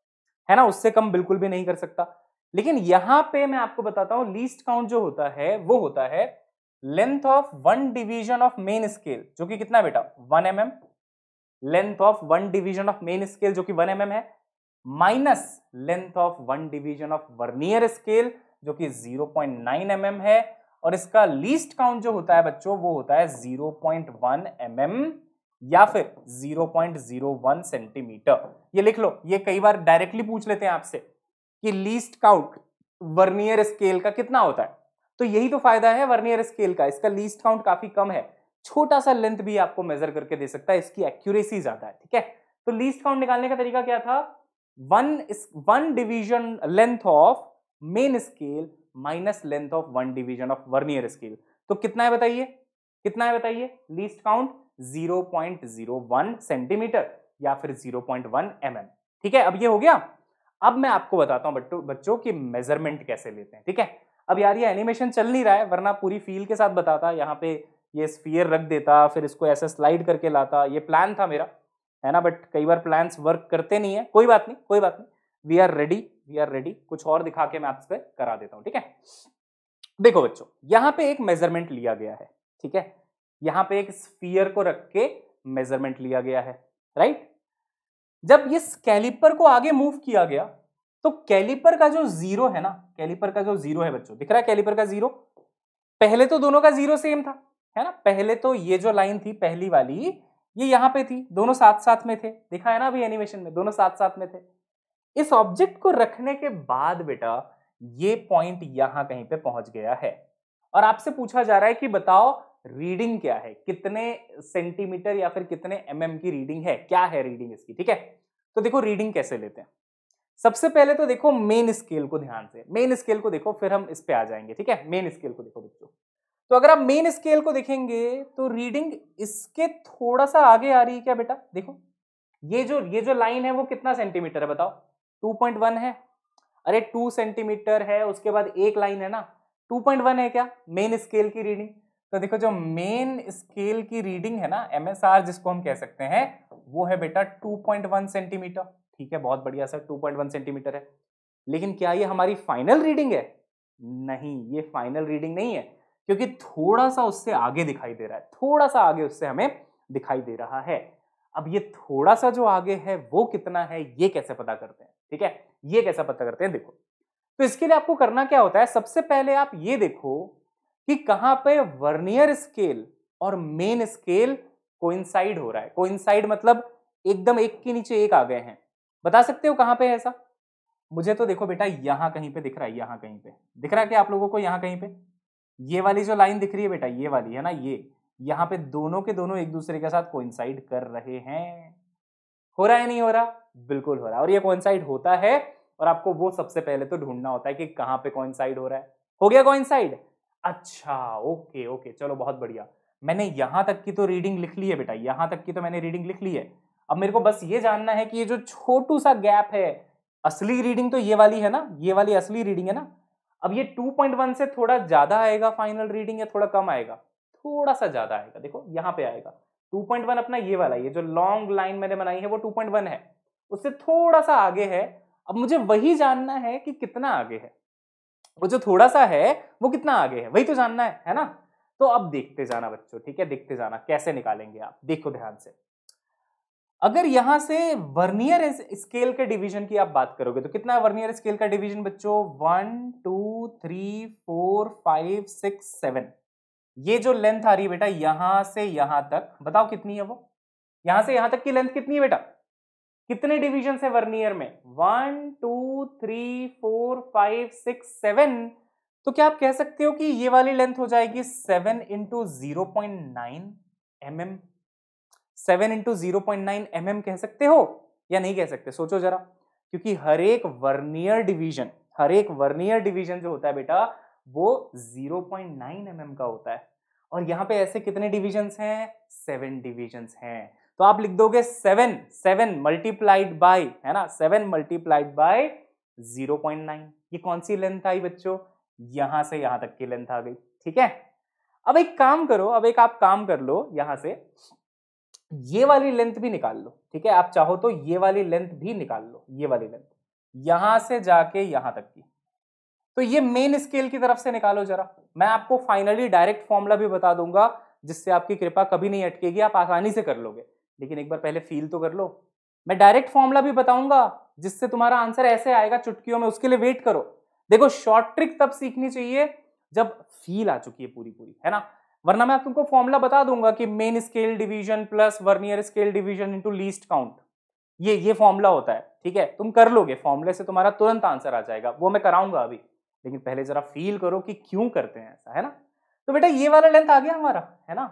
है ना उससे कम बिल्कुल भी नहीं कर सकता लेकिन यहां पे मैं आपको बताता हूं लीस्ट काउंट जो होता है वो होता है length of one division of main scale जो कि कितना बेटा one M m length of one division of main scale जो कि वन एम mm है minus length of one division of vernier scale जो कि 0.9 पॉइंट mm है और इसका लीस्ट काउंट जो होता है बच्चों वो होता है 0.1 पॉइंट mm या फिर 0.01 सेंटीमीटर ये लिख लो ये कई बार डायरेक्टली पूछ लेते हैं आपसे कि लीस्ट काउंट वर्नियर स्केल का कितना होता है तो यही तो फायदा है वर्नियर स्केल का इसका लीस्ट काउंट काफी कम है छोटा सा लेंथ भी आपको मेजर करके दे सकता है इसकी एक्यूरेसी ज्यादा है ठीक है तो लीस्ट काउंट निकालने का तरीका क्या था one one division length of main scale minus length of one division of vernier scale तो कितना है बताइए कितना है बताइए लीस्ट काउंट 0.01 सेंटीमीटर या फिर 0.1 mm ठीक है अब ये हो गया अब मैं आपको बताता हूं बच्चों की मेजरमेंट कैसे लेते हैं ठीक है अब यार ये एनिमेशन चल नहीं रहा है वरना पूरी फील के साथ बताता यहाँ पे ये स्फीयर रख देता फिर इसको ऐसे स्लाइड करके लाता ये प्लान था मेरा है ना बट कई बार प्लान वर्क करते नहीं है कोई बात नहीं कोई बात नहीं we are ready we are ready कुछ और दिखा के मैं आपसे करा देता हूँ ठीक है देखो बच्चों यहाँ पे एक मेजरमेंट लिया गया है ठीक है यहाँ पे एक स्पीयर को रख के मेजरमेंट लिया गया है राइट जब ये कैलिपर को आगे मूव किया गया तो कैलिपर का जो जीरो है ना कैलिपर का जो जीरो है बच्चों दिख रहा है कैलिपर का जीरो पहले तो दोनों का जीरो सेम था है ना पहले तो ये जो लाइन थी पहली वाली ये यहां पे थी दोनों साथ साथ में थे दिखा है ना अभी एनिमेशन में दोनों साथ साथ में थे इस ऑब्जेक्ट को रखने के बाद बेटा ये पॉइंट यहां कहीं पे पहुंच गया है और आपसे पूछा जा रहा है कि बताओ रीडिंग क्या है कितने सेंटीमीटर या फिर कितने एम mm की रीडिंग है क्या है रीडिंग इसकी ठीक है तो देखो रीडिंग कैसे लेते हैं सबसे पहले तो देखो मेन स्केल को ध्यान से मेन स्केल को देखो फिर हम इस पे आ जाएंगे ठीक है मेन स्केल को देखो बच्चों तो अगर आप मेन स्केल को देखेंगे तो रीडिंग इसके थोड़ा सा आगे आ रही है क्या बेटा देखो ये जो ये जो लाइन है वो कितना सेंटीमीटर है बताओ 2.1 है अरे 2 सेंटीमीटर है उसके बाद एक लाइन है ना 2.1 है क्या मेन स्केल की रीडिंग तो देखो जो मेन स्केल की रीडिंग है ना एम जिसको हम कह सकते हैं वो है बेटा 2.1 सेंटीमीटर ठीक है बहुत बढ़िया सर 2.1 सेंटीमीटर है लेकिन क्या ये हमारी फाइनल रीडिंग है नहीं ये फाइनल रीडिंग नहीं है क्योंकि थोड़ा सा उससे आगे दिखाई दे रहा है थोड़ा सा आगे उससे हमें दिखाई दे रहा है अब ये थोड़ा सा जो आगे है वो कितना है ये कैसे पता करते हैं ठीक है ये कैसा पता करते हैं देखो तो इसके लिए आपको करना क्या होता है सबसे पहले आप ये देखो कि कहां पे वर्नियर स्केल और मेन स्केल कोइंसाइड हो रहा है कोइंसाइड मतलब एकदम एक के नीचे एक आ गए हैं बता सकते हो कहां पे ऐसा मुझे तो देखो बेटा यहां कहीं पे दिख रहा है यहां कहीं पे दिख रहा है क्या आप लोगों को यहां कहीं पे ये वाली जो लाइन दिख रही है बेटा ये वाली है ना ये यहाँ पे दोनों के दोनों एक दूसरे के साथ कोइंसाइड कर रहे हैं हो रहा है नहीं हो रहा बिल्कुल हो रहा है और ये कोइंसाइड होता है और आपको वो सबसे पहले तो ढूंढना होता है कि कहाँ पे कोइंसाइड हो रहा है हो गया कोइंसाइड अच्छा ओके ओके चलो बहुत बढ़िया मैंने यहां तक की तो रीडिंग लिख ली है बेटा यहां तक की तो मैंने रीडिंग लिख ली है अब मेरे को बस ये जानना है कि ये जो छोटू सा गैप है असली रीडिंग तो ये वाली है ना ये वाली असली रीडिंग है ना अब ये 2.1 से थोड़ा ज्यादा आएगा फाइनल रीडिंग या थोड़ा कम आएगा थोड़ा सा ज्यादा आएगा देखो यहाँ पे आएगा 2.1 अपना ये वाला ये जो लॉन्ग लाइन मैंने बनाई है वो 2.1 है उससे थोड़ा सा आगे है अब मुझे वही जानना है कि कितना आगे है वो जो थोड़ा सा है वो कितना आगे है वही तो जानना है है ना तो अब देखते जाना बच्चों ठीक है देखते जाना कैसे निकालेंगे आप देखो ध्यान से अगर यहां से वर्नियर स्केल के डिवीजन की आप बात करोगे तो कितना वर्नियर स्केल का डिवीजन बच्चों one two three four five six seven ये जो लेंथ आ रही है बेटा यहां से यहां तक बताओ कितनी है वो यहां से यहां तक की लेंथ कितनी है बेटा कितने डिवीजन है वर्नियर में one two three four five six seven तो क्या आप कह सकते हो कि ये वाली लेंथ हो जाएगी seven into zero point nine m m seven into zero point nine m m कह सकते हो या नहीं कह सकते सोचो जरा क्योंकि हर एक वर्नियर डिवीजन हर एक वर्नियर डिवीजन जो होता है बेटा वो 0.9 पॉइंट mm का होता है और यहाँ पे ऐसे कितने डिवीजन्स हैं सेवन डिवीजन्स हैं तो आप लिख दोगे सेवन सेवन मल्टीप्लाइड बाय है ना सेवन मल्टीप्लाइड बाय 0.9 ये कौन सी लेंथ आई बच्चों यहां से यहां तक की लेंथ आ गई ठीक है अब एक काम करो अब एक आप काम कर लो यहां से ये वाली लेंथ भी निकाल लो ठीक है आप चाहो तो ये वाली लेंथ भी निकाल लो ये वाली लेंथ यहां से जाके यहां तक की तो ये मेन स्केल की तरफ से निकालो जरा मैं आपको फाइनली डायरेक्ट फॉर्मूला भी बता दूंगा जिससे आपकी कृपा कभी नहीं अटकेगी आप आसानी से कर लोगे लेकिन एक बार पहले फील तो कर लो मैं डायरेक्ट फॉर्मूला भी बताऊंगा जिससे तुम्हारा आंसर ऐसे आएगा चुटकियों में उसके लिए वेट करो देखो शॉर्ट ट्रिक तब सीखनी चाहिए जब फील आ चुकी है पूरी पूरी है ना वरना मैं तुमको फॉर्मूला बता दूंगा कि main scale division plus vernier scale division into least count ये ये फॉर्मूला होता है ठीक है तुम कर लोगे फॉर्मूले से तुम्हारा तुरंत आंसर आ जाएगा वो मैं कराऊंगा अभी लेकिन पहले जरा फील करो कि क्यों करते हैं ऐसा है ना तो बेटा ये वाला लेंथ आ गया हमारा है ना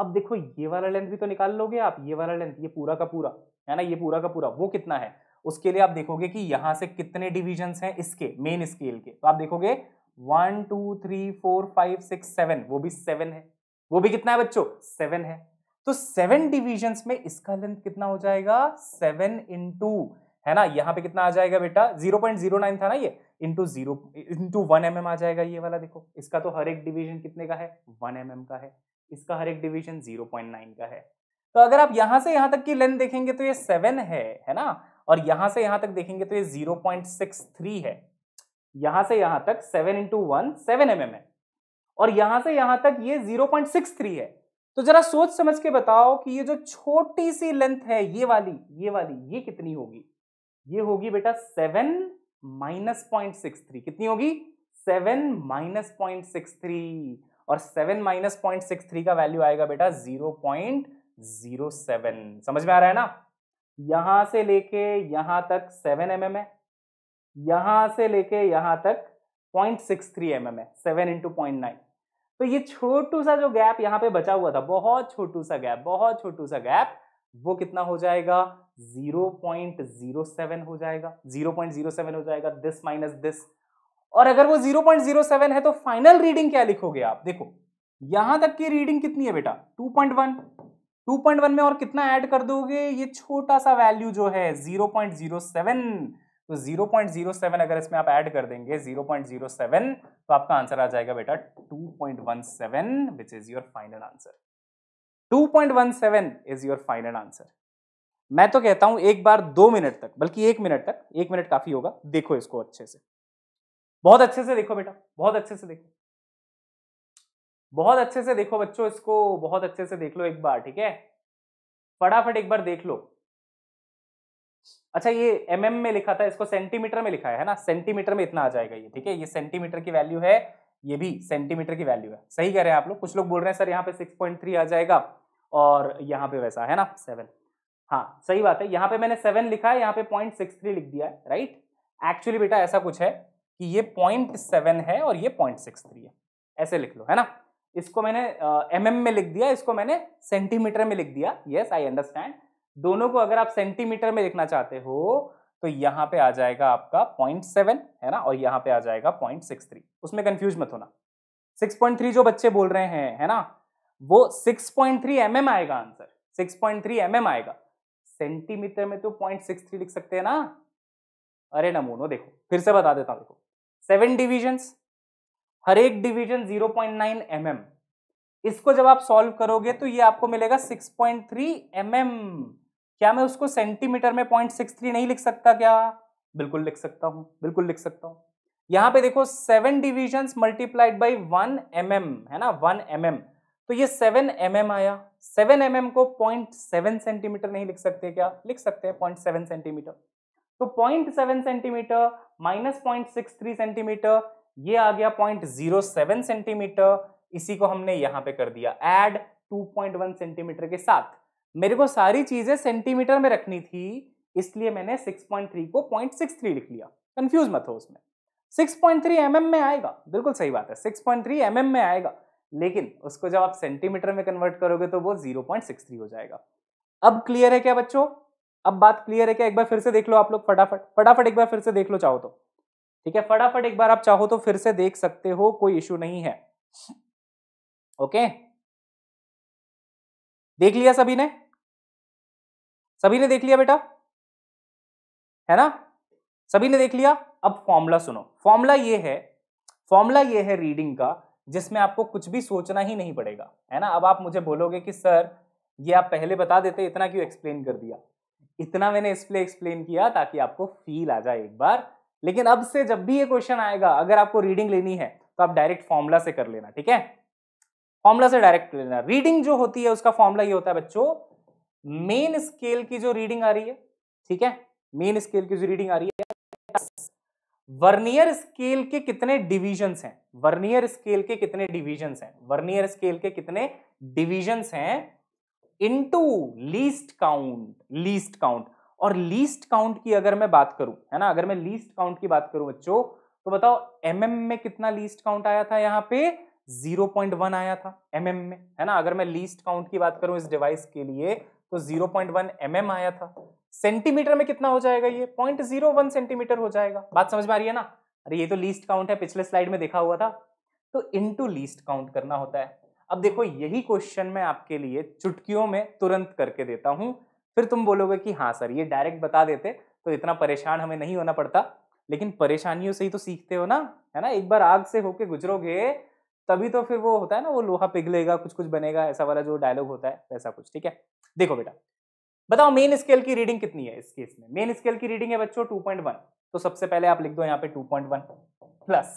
अब देखो ये वाला लेंथ भी तो निकाल लोगे आप ये वाला लेंथ ये पूरा का पूरा है ना ये पूरा का पूरा वो कितना है उसके लिए आप देखोगे कि यहाँ से कितने डिविजन हैं इसके मेन स्केल के तो आप देखोगे one two three four five six seven वो भी सेवन है वो भी कितना है बच्चों सेवन है तो सेवन डिविजन में इसका लेंथ कितना हो जाएगा सेवन इंटू है ना यहाँ पे कितना आ जाएगा बेटा जीरो पॉइंट जीरो नाइन था ना ये into zero into one m आ जाएगा ये वाला देखो इसका तो हर एक डिवीजन कितने का है वन एम mm का है इसका हर एक डिवीजन जीरो पॉइंट नाइन का है तो अगर आप यहां से यहां तक की लेंथ देखेंगे तो ये सेवन है है ना और यहां से यहां तक देखेंगे तो ये जीरो पॉइंट सिक्स थ्री है यहां से यहां तक seven into one seven m है और यहां से यहां तक ये 0.63 है तो जरा सोच समझ के बताओ कि ये जो छोटी सी लेंथ है ये वाली ये वाली ये कितनी होगी ये होगी बेटा seven minus point six three कितनी होगी seven minus point six three और seven minus point six three का वैल्यू आएगा बेटा जीरो पॉइंट जीरो सेवन समझ में आ रहा है ना यहां से लेके यहां तक सेवन एम एम है यहां से लेके यहां तक point six three m m है सेवन इंटू पॉइंट नाइन तो ये छोटू सा जो गैप यहाँ पे बचा हुआ था बहुत छोटू सा गैप बहुत छोटू सा गैप वो कितना हो जाएगा 0.07 हो जाएगा 0.07 हो जाएगा दिस माइनस दिस और अगर वो 0.07 है तो फाइनल रीडिंग क्या लिखोगे आप देखो यहां तक की रीडिंग कितनी है बेटा 2.1 2.1 में और कितना ऐड कर दोगे ये छोटा सा वैल्यू जो है 0.07 तो 0.07 अगर इसमें आप ऐड कर देंगे 0.07 तो आपका आंसर आ जाएगा बेटा 2.17 which is your final answer 2.17 is your final answer मैं तो कहता हूं एक बार दो मिनट तक बल्कि एक मिनट तक एक मिनट काफी होगा देखो इसको अच्छे से बहुत अच्छे से देखो बेटा बहुत अच्छे से देखो बहुत अच्छे से देखो बच्चों इसको बहुत अच्छे से देख लो एक बार ठीक है फटाफट एक बार देख लो अच्छा ये एम mm में लिखा था इसको सेंटीमीटर में लिखा है, है ना सेंटीमीटर में इतना आ जाएगा ये ठीक है ये सेंटीमीटर की वैल्यू है ये भी सेंटीमीटर की वैल्यू है सही कह रहे हैं आप लोग कुछ लोग बोल रहे हैं सर यहाँ पे सिक्स पॉइंट थ्री आ जाएगा और यहाँ पे वैसा है ना सेवन हाँ सही बात है यहाँ पे मैंने सेवन लिखा है यहाँ पे पॉइंट सिक्स थ्री लिख दिया है राइट एक्चुअली बेटा ऐसा कुछ है कि ये पॉइंट सेवन है और ये पॉइंट सिक्स थ्री है ऐसे लिख लो है ना इसको मैंने एम uh, mm में लिख दिया इसको मैंने सेंटीमीटर में लिख दिया येस आई अंडरस्टैंड दोनों को अगर आप सेंटीमीटर में देखना चाहते हो तो यहां पे आ जाएगा आपका पॉइंट सेवन है ना और यहां पे आ जाएगा पॉइंट सिक्स थ्री उसमें कंफ्यूज मत होना सिक्स पॉइंट थ्री जो बच्चे बोल रहे हैं है ना वो six point three m m आएगा answer six point three m m आएगा सेंटीमीटर में तो पॉइंट सिक्स थ्री लिख सकते हैं ना अरे नमूनो देखो फिर से बता देता हूं देखो सेवन डिविजन हर एक डिविजन जीरो पॉइंट एम इसको जब आप सॉल्व करोगे तो ये आपको मिलेगा 6.3 पॉइंट mm. क्या मैं उसको सेंटीमीटर में पॉइंट सिक्स थ्री नहीं लिख सकता क्या बिल्कुल लिख सकता हूं बिल्कुल लिख सकता हूं यहां पे देखो seven division multiplied by one m है ना वन एम mm. तो ये सेवन एम mm आया सेवन एम mm को पॉइंट सेवन सेंटीमीटर नहीं लिख सकते क्या लिख सकते हैं पॉइंट सेवन सेंटीमीटर तो point seven centimetre minus point six three centimetre ये आ गया पॉइंट जीरो सेवन सेंटीमीटर इसी को हमने यहां पे कर दिया add two point one centimetre के साथ मेरे को सारी चीज़ें सेंटीमीटर में रखनी थी इसलिए मैंने 6.3 को 0.63 लिख लिया कंफ्यूज मत हो उसमें 6.3 पॉइंट mm में आएगा बिल्कुल सही बात है 6.3 पॉइंट mm में आएगा लेकिन उसको जब आप सेंटीमीटर में कन्वर्ट करोगे तो वो 0.63 हो जाएगा अब क्लियर है क्या बच्चों अब बात क्लियर है क्या एक बार फिर से देख लो आप लोग फटाफट फटाफट एक बार फिर से देख लो चाहो तो ठीक है फटाफट एक बार आप चाहो तो फिर से देख सकते हो कोई इश्यू नहीं है ओके देख लिया सभी ने सभी ने देख लिया बेटा है ना सभी ने देख लिया अब फॉर्मूला सुनो फॉर्मूला ये है फॉर्मूला ये है रीडिंग का जिसमें आपको कुछ भी सोचना ही नहीं पड़ेगा है ना अब आप मुझे बोलोगे कि सर ये आप पहले बता देते इतना क्यों एक्सप्लेन कर दिया इतना मैंने इसलिए एक्सप्लेन किया ताकि आपको फील आ जाए एक बार लेकिन अब से जब भी ये क्वेश्चन आएगा अगर आपको रीडिंग लेनी है तो आप डायरेक्ट फॉर्मूला से कर लेना ठीक है फॉर्मूला से डायरेक्ट लेना रीडिंग जो होती है उसका फॉर्मूला ये होता है बच्चों मेन स्केल की जो रीडिंग आ रही है ठीक है मेन स्केल की जो रीडिंग आ रही है वर्नियर स्केल के कितने डिविजन्स हैं वर्नियर स्केल के कितने डिविजन्स हैं वर्नियर स्केल के कितने डिविजन्स हैं into least count least count और लीस्ट काउंट की अगर मैं बात करूं है ना अगर मैं लीस्ट काउंट की बात करूं बच्चों तो बताओ एम mm में कितना लीस्ट काउंट आया था यहां पे 0.1 आया था एम mm में है ना अगर मैं लीस्ट काउंट की बात करूं इस डिवाइस के लिए तो 0.1 पॉइंट mm आया था सेंटीमीटर में कितना हो जाएगा ये 0.01 सेंटीमीटर हो जाएगा बात समझ में आ रही है ना अरे ये तो लीस्ट काउंट है पिछले स्लाइड में देखा हुआ था तो इनटू लीस्ट काउंट करना होता है अब देखो यही क्वेश्चन मैं आपके लिए चुटकियों में तुरंत करके देता हूं फिर तुम बोलोगे कि हाँ सर ये डायरेक्ट बता देते तो इतना परेशान हमें नहीं होना पड़ता लेकिन परेशानियों से ही तो सीखते हो ना है ना एक बार आग से होके गुजरोगे तभी तो फिर वो होता है ना वो लोहा पिघलेगा कुछ कुछ बनेगा ऐसा वाला जो डायलॉग होता है वैसा कुछ ठीक है देखो बेटा बताओ मेन स्केल की रीडिंग कितनी है इस केस में मेन स्केल की रीडिंग है बच्चों 2.1 तो सबसे पहले आप लिख दो यहाँ पे 2.1 प्लस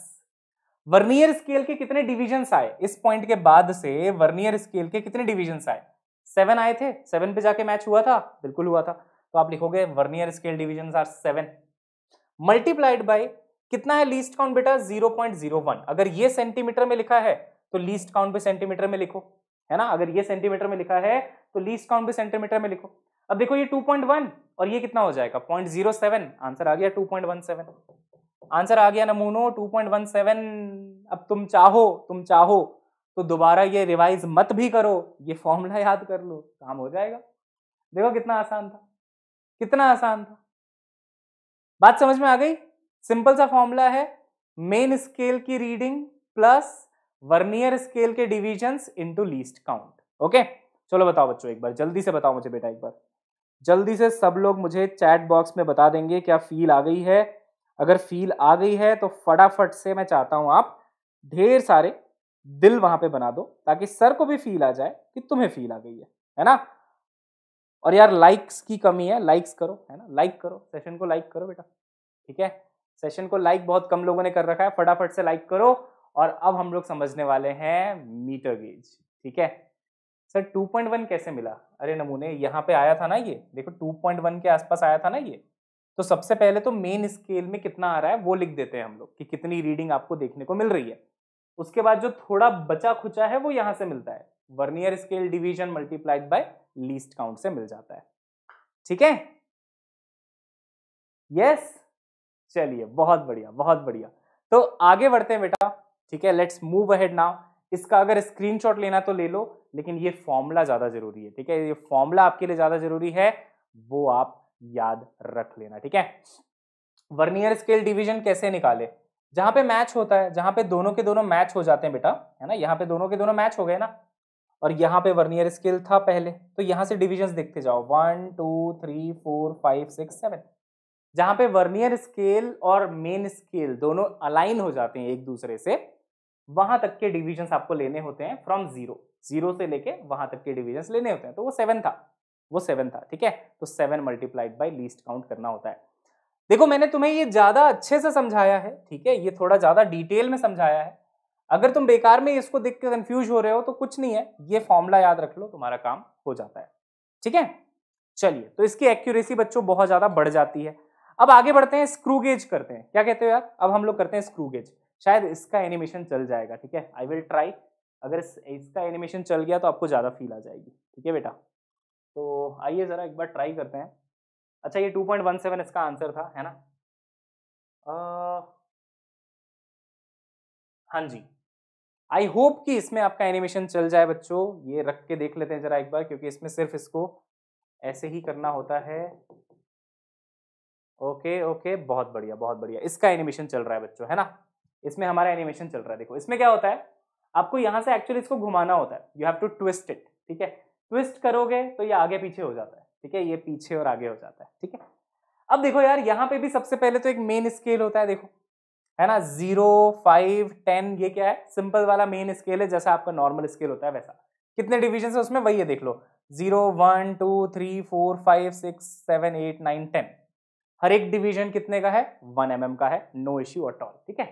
वर्नियर स्केल के कितने डिविजन आए इस पॉइंट के बाद से वर्नियर स्केल के कितने डिविजन आए सेवन आए थे सेवन पे जाके मैच हुआ था बिल्कुल हुआ था तो आप लिखोगे vernier scale division are seven multiplied by कितना है लीस्ट काउंट बेटा 0.01 अगर ये सेंटीमीटर में लिखा है तो लीस्ट काउंट भी सेंटीमीटर में लिखो है ना अगर ये सेंटीमीटर में लिखा है तो लीस्ट काउंट भी सेंटीमीटर में लिखो अब देखो ये 2.1 और ये कितना हो जाएगा 0.07 आंसर आ गया 2.17 आंसर आ गया नमूनो 2.17 अब तुम चाहो तुम चाहो तो दोबारा ये रिवाइज मत भी करो ये फॉर्मूला याद कर लो काम हो जाएगा देखो कितना आसान था कितना आसान था बात समझ में आ गई सिंपल सा फॉर्मूला है मेन स्केल की रीडिंग प्लस वर्नियर स्केल के divisions into least count okay चलो बताओ बच्चों एक बार जल्दी से बताओ मुझे बेटा एक बार जल्दी से सब लोग मुझे चैट बॉक्स में बता देंगे क्या फील आ गई है अगर फील आ गई है तो फटाफट से मैं चाहता हूं आप ढेर सारे दिल वहां पे बना दो ताकि सर को भी फील आ जाए कि तुम्हें फील आ गई है है ना और यार लाइक्स की कमी है लाइक्स करो है ना लाइक करो सेशन को लाइक करो बेटा ठीक है सेशन को लाइक बहुत कम लोगों ने कर रखा है फटाफट से लाइक करो और अब हम लोग समझने वाले हैं मीटर गेज ठीक है सर 2.1 कैसे मिला अरे नमूने यहाँ पे आया था ना ये देखो 2.1 के आसपास आया था ना ये तो सबसे पहले तो मेन स्केल में कितना आ रहा है वो लिख देते हैं हम लोग कि कितनी रीडिंग आपको देखने को मिल रही है उसके बाद जो थोड़ा बचा खुचा है वो यहाँ से मिलता है vernier scale division multiplied by least count से मिल जाता है ठीक है यस चलिए बहुत बढ़िया बहुत बढ़िया तो आगे बढ़ते हैं बेटा ठीक है लेट्स मूव अहेड नाउ इसका अगर स्क्रीनशॉट लेना तो ले लो लेकिन ये फॉर्मूला ज़्यादा ज़रूरी है ठीक है ये फॉर्मूला आपके लिए ज़्यादा ज़रूरी है वो आप याद रख लेना ठीक है वर्नियर स्केल डिवीजन कैसे निकाले जहाँ पे मैच होता है जहाँ पे दोनों के दोनों मैच हो जाते हैं बेटा है ना यहाँ पे दोनों के दोनों मैच हो गए ना और यहाँ पे वर्नियर स्केल था पहले तो यहाँ से डिविजन्स देखते जाओ one two three four five six seven जहाँ पे वर्नियर स्केल और मेन स्केल दोनों अलाइन हो जाते हैं एक दूसरे से वहां तक के डिविजन्स आपको लेने होते हैं फ्रॉम जीरो जीरो से लेके वहां तक के डिविजन्स लेने होते हैं तो वो सेवन था वो सेवन था ठीक है तो seven multiplied by least count करना होता है देखो मैंने तुम्हें ये ज़्यादा अच्छे से समझाया है ठीक है ये थोड़ा ज़्यादा डिटेल में समझाया है अगर तुम बेकार में इसको देख के कन्फ्यूज हो रहे हो तो कुछ नहीं है ये फॉर्मूला याद रख लो तुम्हारा काम हो जाता है ठीक है चलिए तो इसकी एक्यूरेसी बच्चों बहुत ज़्यादा बढ़ जाती है अब आगे बढ़ते हैं स्क्रू गेज करते हैं क्या कहते हो यार अब हम लोग करते हैं स्क्रू गेज शायद इसका एनिमेशन चल जाएगा ठीक है आई विल ट्राई अगर इसका एनिमेशन चल गया तो आपको ज़्यादा फील आ जाएगी ठीक है बेटा तो आइए ज़रा एक बार ट्राई करते हैं अच्छा ये 2.17 इसका आंसर था है ना आ, हाँ जी आई होप कि इसमें आपका एनिमेशन चल जाए बच्चों ये रख के देख लेते हैं ज़रा एक बार क्योंकि इसमें सिर्फ इसको ऐसे ही करना होता है ओके ओके बहुत बढ़िया बहुत बढ़िया इसका एनिमेशन चल रहा है बच्चों है ना इसमें हमारा एनिमेशन चल रहा है देखो इसमें क्या होता है आपको यहाँ से एक्चुअली इसको घुमाना होता है you have to twist it ठीक है ट्विस्ट करोगे तो ये आगे पीछे हो जाता है ठीक है ये पीछे और आगे हो जाता है ठीक है अब देखो यार यहाँ पे भी सबसे पहले तो एक मेन स्केल होता है देखो है ना जीरो फाइव टेन ये क्या है सिंपल वाला मेन स्केल है जैसा आपका नॉर्मल स्केल होता है वैसा कितने डिविजन है उसमें वही है देख लो zero one two three four five six seven eight nine ten हर एक डिवीजन कितने का है वन एम mm का है नो इश्यू एट ऑल ठीक है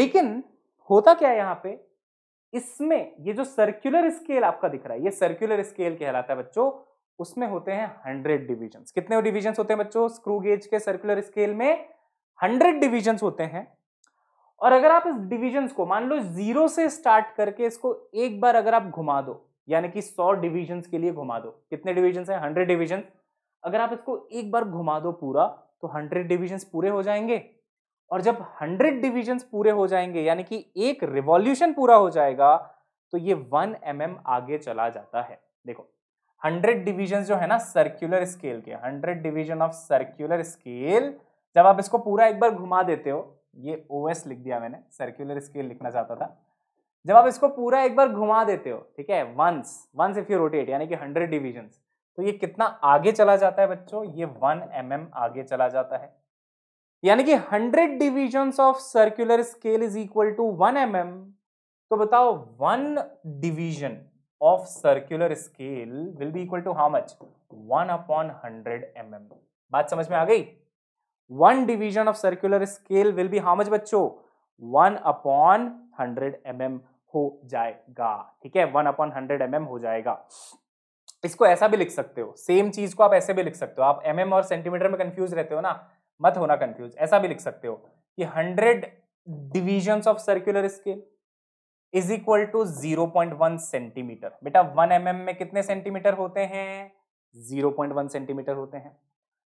लेकिन होता क्या है यहां पे इसमें ये जो सर्कुलर स्केल आपका दिख रहा है ये सर्कुलर स्केल कहलाता है बच्चों उसमें होते हैं हंड्रेड डिविजन कितने डिविजन होते हैं बच्चों स्क्रू गेज के सर्कुलर स्केल में हंड्रेड डिविजन होते हैं और अगर आप इस डिविजन को मान लो जीरो से स्टार्ट करके इसको एक बार अगर आप घुमा दो यानी कि सौ डिविजन के लिए घुमा दो कितने डिविजन है हंड्रेड डिविजन अगर आप इसको एक बार घुमा दो पूरा तो हंड्रेड डिविजन्स पूरे हो जाएंगे और जब हंड्रेड डिविजन्स पूरे हो जाएंगे यानी कि एक रिवॉल्यूशन पूरा हो जाएगा तो ये वन एम mm आगे चला जाता है देखो हंड्रेड डिविजन जो है ना सर्क्यूलर स्केल के hundred division of circular scale जब आप इसको पूरा एक बार घुमा देते हो ये ओ एस लिख दिया मैंने सर्क्यूलर स्केल लिखना चाहता था जब आप इसको पूरा एक बार घुमा देते हो ठीक है once once if you rotate यानी कि हंड्रेड डिविजन तो ये कितना आगे चला जाता है बच्चों ये वन एम mm आगे चला जाता है यानी कि hundred division of circular scale is equal to one M m तो बताओ one division of circular scale will be equal to how much one upon hundred m m बात समझ में आ गई one division of circular scale will be how much बच्चो one upon hundred m m हो जाएगा ठीक है one upon hundred m m हो जाएगा इसको ऐसा भी लिख सकते हो सेम चीज को आप ऐसे भी लिख सकते हो आप एम mm और सेंटीमीटर में कंफ्यूज रहते हो ना मत होना कंफ्यूज ऐसा भी लिख सकते हो कि hundred division of circular scale is equal to zero point one centimetre बेटा वन एम mm में कितने सेंटीमीटर होते हैं जीरो पॉइंट वन सेंटीमीटर होते हैं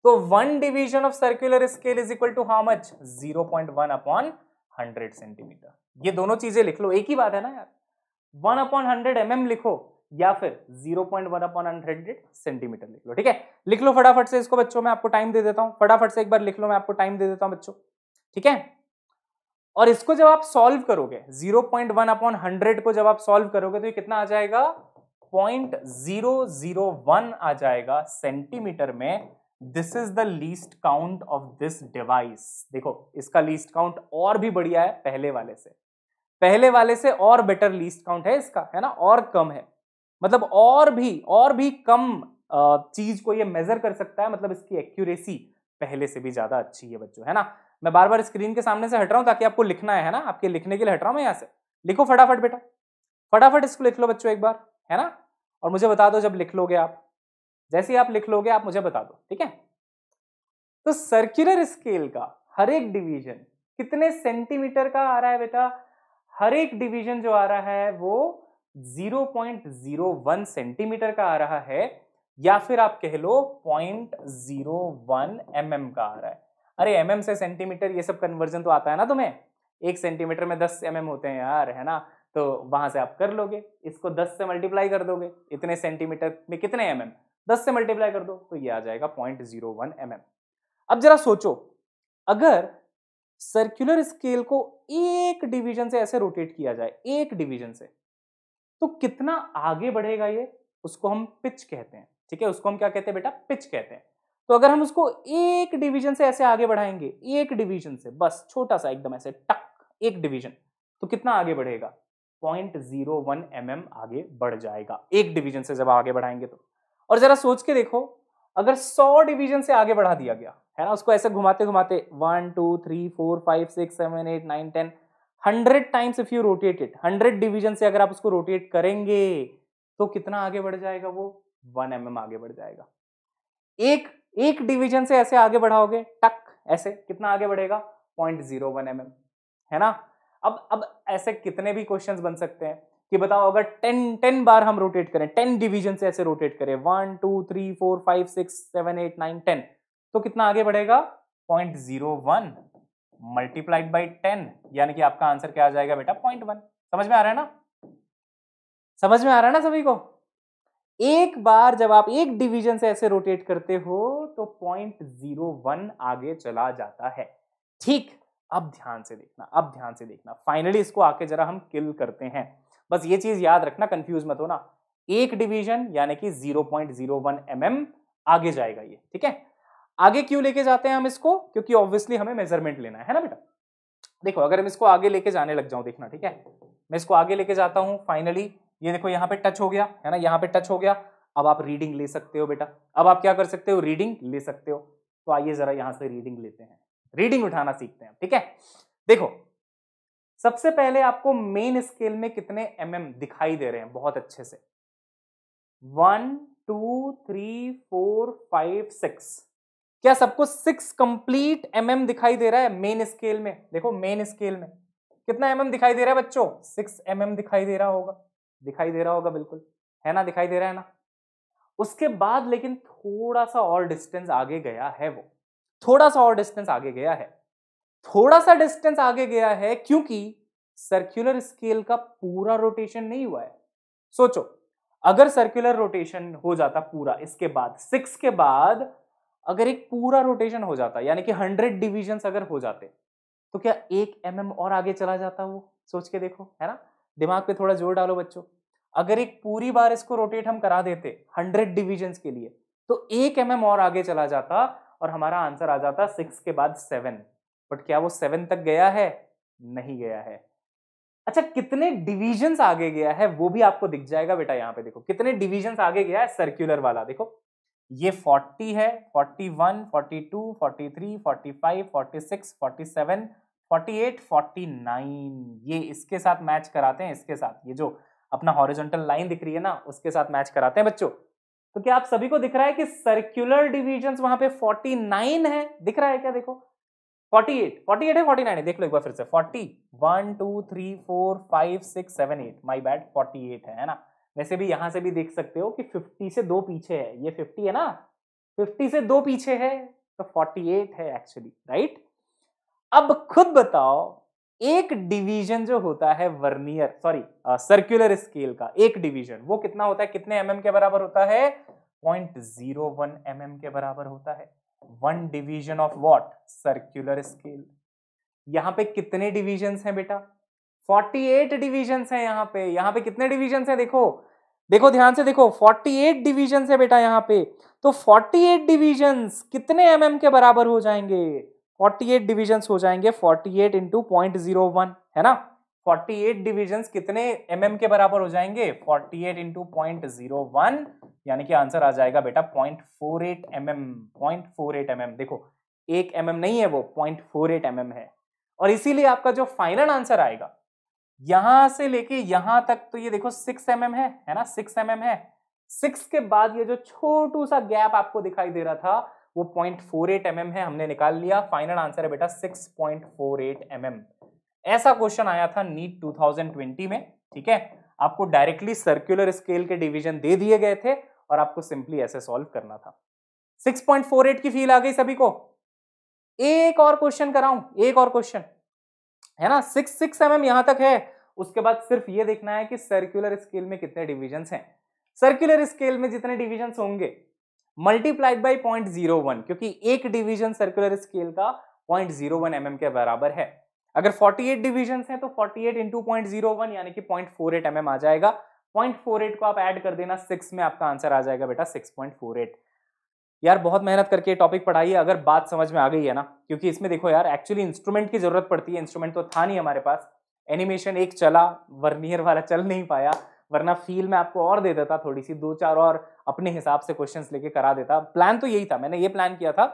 तो one division of circular scale is equal to how much zero point one upon hundred centimetre ये दोनों चीजें लिख लो एक ही बात है ना यार वन अपॉन हंड्रेड एम लिखो या फिर 0.1 point one upon hundred centimetre लिख लो ठीक है लिख लो फटाफट से इसको बच्चों मैं आपको टाइम दे देता हूँ फटाफट से एक बार लिख लो मैं आपको टाइम दे देता हूँ बच्चों ठीक है और इसको जब आप सॉल्व करोगे 0.1 पॉइंट वन अपॉन हंड्रेड को जब आप सॉल्व करोगे तो ये कितना आ जाएगा वन आ जाएगा सेंटीमीटर में this is the least count of this device देखो इसका लीस्ट काउंट और भी बढ़िया है पहले वाले से पहले वाले से और बेटर लीस्ट काउंट है इसका है ना और कम है मतलब और भी और भी कम चीज को ये मेजर कर सकता है मतलब इसकी एक्यूरेसी पहले से भी ज्यादा अच्छी है बच्चों है ना मैं बार बार स्क्रीन के सामने से हट रहा हूँ ताकि आपको लिखना है, है ना आपके लिखने के लिए हट रहा हूँ मैं यहाँ से लिखो फटाफट बेटा फटाफट इसको लिख लो बच्चों एक बार है ना और मुझे बता दो जब लिख लोगे आप जैसे ही आप लिख लोगे आप मुझे बता दो ठीक है तो सर्क्यूलर स्केल का हर एक डिवीजन कितने सेंटीमीटर का आ रहा है बेटा हर एक डिवीजन जो आ रहा है वो 0.01 सेंटीमीटर का आ रहा है या फिर आप कह लो 0.01 mm का आ रहा है अरे एम mm से सेंटीमीटर ये सब कन्वर्जन तो आता है ना तुम्हें एक सेंटीमीटर में 10 mm होते हैं यार है ना तो वहां से आप कर लोगे इसको 10 से मल्टीप्लाई कर दोगे इतने सेंटीमीटर में कितने एम mm? 10 से मल्टीप्लाई कर दो तो ये आ जाएगा पॉइंट जीरो mm. अब जरा सोचो अगर सर्क्युलर स्केल को एक डिवीजन से ऐसे रोटेट किया जाए एक डिवीजन से तो कितना आगे बढ़ेगा ये उसको हम पिच कहते हैं ठीक है उसको हम क्या कहते हैं बेटा पिच कहते हैं तो अगर हम उसको एक डिवीजन से ऐसे आगे बढ़ाएंगे एक डिवीजन से बस छोटा सा एकदम ऐसे टक एक डिवीजन तो कितना आगे बढ़ेगा point zero one M m आगे बढ़ जाएगा एक डिवीजन से जब आगे बढ़ाएंगे तो और जरा सोच के देखो अगर सौ डिवीजन से आगे बढ़ा दिया गया है ना उसको ऐसे घुमाते घुमाते one two three four five six seven eight nine ten hundred times if you rotate it hundred division से अगर आप उसको रोटेट करेंगे तो कितना आगे बढ़ जाएगा वो वन एम mm आगे बढ़ जाएगा एक एक डिवीजन से ऐसे आगे बढ़ाओगे टक ऐसे कितना आगे बढ़ेगा पॉइंट जीरो वन एम है ना अब अब ऐसे कितने भी क्वेश्चंस बन सकते हैं कि बताओ अगर टेन टेन बार हम रोटेट करें टेन डिवीजन से ऐसे रोटेट करें one two three four five six seven eight nine ten तो कितना आगे बढ़ेगा point zero one multiplied by ten यानी कि आपका आंसर क्या आ जाएगा बेटा पॉइंट वन समझ में आ रहा है ना समझ में आ रहा है ना सभी को एक बार जब आप एक डिवीजन से ऐसे रोटेट करते हो तो पॉइंट जीरो वन आगे चला जाता है ठीक अब ध्यान से देखना अब ध्यान से देखना फाइनली इसको आके जरा हम किल करते हैं बस ये चीज याद रखना कंफ्यूज मत होना एक डिवीजन यानी कि जीरो पॉइंट एम आगे जाएगा ये ठीक है आगे क्यों लेके जाते हैं हम इसको क्योंकि ऑब्वियसली हमें मेजरमेंट लेना है, ना बेटा देखो अगर मैं इसको आगे लेके जाने लग जाऊं देखना ठीक है मैं इसको आगे लेके जाता हूं फाइनली ये देखो यहाँ पे टच हो गया है ना यहाँ पे टच हो गया अब आप रीडिंग ले सकते हो बेटा अब आप क्या कर सकते हो रीडिंग ले सकते हो तो आइए जरा यहाँ से रीडिंग लेते हैं रीडिंग उठाना सीखते हैं ठीक है देखो सबसे पहले आपको मेन स्केल में कितने एम mm दिखाई दे रहे हैं बहुत अच्छे से one two three four five six क्या सबको सिक्स कंप्लीट एमएम दिखाई दे रहा है मेन स्केल में देखो मेन स्केल में कितना एमएम mm दिखाई दे रहा है बच्चों सिक्स एमएम mm दिखाई दे रहा होगा दिखाई दे रहा होगा बिल्कुल है ना दिखाई दे रहा है ना उसके बाद लेकिन थोड़ा सा और डिस्टेंस आगे गया है वो थोड़ा सा और डिस्टेंस आगे गया है थोड़ा सा डिस्टेंस आगे गया है क्योंकि सर्क्यूलर स्केल का पूरा रोटेशन नहीं हुआ है सोचो अगर सर्कुलर रोटेशन हो जाता पूरा इसके बाद सिक्स के बाद अगर एक पूरा रोटेशन हो जाता यानी कि हंड्रेड डिविजन अगर हो जाते तो क्या एक एम mm और आगे चला जाता वो सोच के देखो है ना दिमाग पे थोड़ा जोर डालो बच्चों अगर एक पूरी बार इसको रोटेट हम करा देते हंड्रेड डिविजन के लिए तो एक एम mm और आगे चला जाता और हमारा आंसर आ जाता सिक्स के बाद सेवन बट क्या वो सेवन तक गया है नहीं गया है अच्छा कितने डिविजन आगे गया है वो भी आपको दिख जाएगा बेटा यहाँ पे देखो कितने डिविजन आगे गया है सर्क्यूलर वाला देखो ये 40 है 41, 42, 43, 45, 46, 47, 48, 49 ये इसके साथ मैच कराते हैं इसके साथ ये जो अपना हॉरिजॉन्टल लाइन दिख रही है ना उसके साथ मैच कराते हैं बच्चों तो क्या आप सभी को दिख रहा है कि सर्कुलर डिविजन वहां पे 49 है दिख रहा है क्या देखो 48 48 है 49 है देख लो एक बार फिर से 40 1 2 3 4 5 6 7 8 बैट बैड 48 है ना वैसे भी यहां से भी देख सकते हो कि 50 से दो पीछे है ये 50 है ना 50 से दो पीछे है तो 48 है एक्चुअली राइट अब खुद बताओ एक डिवीजन जो होता है वर्नियर सॉरी सर्कुलर स्केल का एक डिवीजन वो कितना होता है कितने एम mm के बराबर होता है point zero one M m के बराबर होता है one division of what circular scale यहां पे कितने डिविजन हैं बेटा फोर्टी एट डिविजन है यहाँ पे यहाँ पे कितने डिविजन है देखो देखो ध्यान से देखो फोर्टी एट डिविजन है बेटा यहाँ पे तो फोर्टी एट डिविजन कितने एम mm के बराबर हो जाएंगे फोर्टी एट डिविजन हो जाएंगे forty eight into point zero one है ना फोर्टी एट डिविजन कितने एम mm के बराबर हो जाएंगे forty eight into point zero one यानी कि आंसर आ जाएगा बेटा point four eight m m point four eight m m देखो एक एम mm नहीं है वो point four eight m m है और इसीलिए आपका जो फाइनल आंसर आएगा यहां से लेके यहां तक तो ये देखो सिक्स एम mm है है ना सिक्स एम mm है सिक्स के बाद ये जो छोटू सा गैप आपको दिखाई दे रहा था वो पॉइंट फोर एट एम है हमने निकाल लिया फाइनल आंसर है बेटा six point four eight m ऐसा क्वेश्चन आया था नीट 2020 में ठीक है आपको डायरेक्टली सर्कुलर स्केल के डिवीजन दे दिए गए थे और आपको सिंपली ऐसे सॉल्व करना था 6.48 की फील आ गई सभी को एक और क्वेश्चन कराऊं एक और क्वेश्चन है ना सिक्स सिक्स एम एम यहां तक है उसके बाद सिर्फ ये देखना है कि सर्कुलर स्केल में कितने डिविजन हैं सर्कुलर स्केल में जितने डिविजन होंगे multiplied by point zero one क्योंकि एक डिविजन सर्कुलर स्केल का पॉइंट जीरो वन एम के बराबर है अगर 48 डिविजन है तो 48 eight into point zero one यानी कि पॉइंट फोर एट एम आ जाएगा पॉइंट फोर एट को आप ऐड कर देना सिक्स में आपका आंसर आ जाएगा बेटा सिक्स पॉइंट फोर एट यार बहुत मेहनत करके टॉपिक पढ़ाई है अगर बात समझ में आ गई है ना क्योंकि इसमें देखो यार एक्चुअली इंस्ट्रूमेंट की ज़रूरत पड़ती है इंस्ट्रूमेंट तो था नहीं हमारे पास एनिमेशन एक चला वर्नियर वाला चल नहीं पाया वरना फील मैं आपको और दे देता थोड़ी सी दो चार और अपने हिसाब से क्वेश्चन लेके करा देता प्लान तो यही था मैंने ये प्लान किया था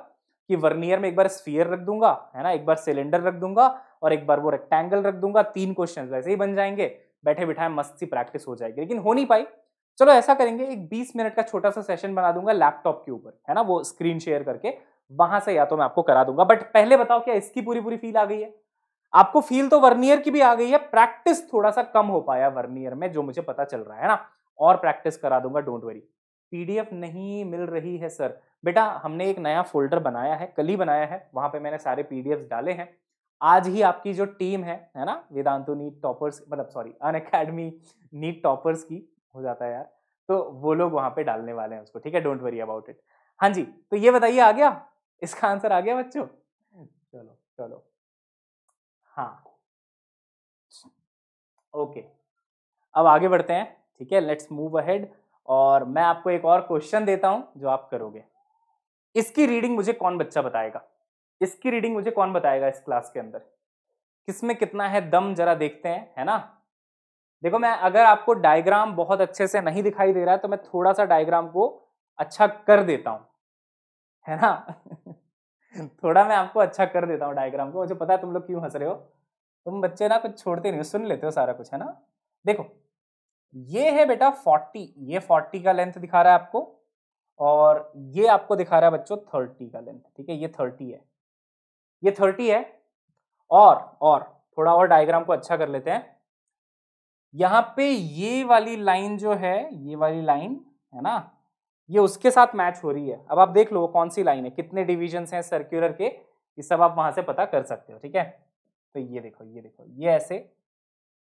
कि वर्नियर में एक बार स्फीयर रख दूंगा है ना एक बार सिलेंडर रख दूंगा और एक बार वो रेक्टेंगल रख दूंगा तीन क्वेश्चन ऐसे ही बन जाएंगे बैठे बिठाए मस्त सी प्रैक्टिस हो जाएगी लेकिन हो नहीं पाई चलो ऐसा करेंगे एक 20 मिनट का छोटा सा सेशन बना दूंगा लैपटॉप के ऊपर है ना वो स्क्रीन शेयर करके वहां से या तो मैं आपको करा दूंगा बट पहले बताओ क्या इसकी पूरी पूरी फील आ गई है आपको फील तो वर्नियर की भी आ गई है प्रैक्टिस थोड़ा सा कम हो पाया वर्नियर में जो मुझे पता चल रहा है ना और प्रैक्टिस करा दूंगा डोंट वरी पीडीएफ नहीं मिल रही है सर बेटा हमने एक नया फोल्डर बनाया है कल ही बनाया है वहां पे मैंने सारे पीडीएफ डाले हैं आज ही आपकी जो टीम है है ना वेदांतु नीट टॉपर्स मतलब sorry Unacademy NEET toppers की हो जाता है यार तो वो लोग वहां पे डालने वाले हैं उसको ठीक है डोंट वरी अबाउट इट हाँ जी तो ये बताइए आ गया इसका आंसर आ गया बच्चों चलो चलो हाँ ओके अब आगे बढ़ते हैं ठीक है लेट्स मूव अहेड और मैं आपको एक और क्वेश्चन देता हूं जो आप करोगे इसकी रीडिंग मुझे कौन बच्चा बताएगा इसकी रीडिंग मुझे कौन बताएगा इस क्लास के अंदर किसमें कितना है दम जरा देखते हैं है ना देखो मैं अगर आपको डायग्राम बहुत अच्छे से नहीं दिखाई दे रहा है तो मैं थोड़ा सा डायग्राम को अच्छा कर देता हूँ है ना *laughs* थोड़ा मैं आपको अच्छा कर देता हूँ डायग्राम को मुझे पता है तुम लोग क्यों हंस रहे हो तुम बच्चे ना कुछ छोड़ते नहीं हो सुन लेते हो सारा कुछ है ना देखो ये है बेटा फोर्टी ये फोर्टी का लेंथ दिखा रहा है आपको और ये आपको दिखा रहा है बच्चों थर्टी का लेंथ ठीक है ये थर्टी है ये थर्टी है और और थोड़ा और डायग्राम को अच्छा कर लेते हैं यहाँ पे ये वाली लाइन जो है ये वाली लाइन है ना ये उसके साथ मैच हो रही है अब आप देख लो कौन सी लाइन है कितने डिविजन हैं सर्क्यूलर के ये सब आप वहां से पता कर सकते हो ठीक है तो ये देखो ये देखो ये ऐसे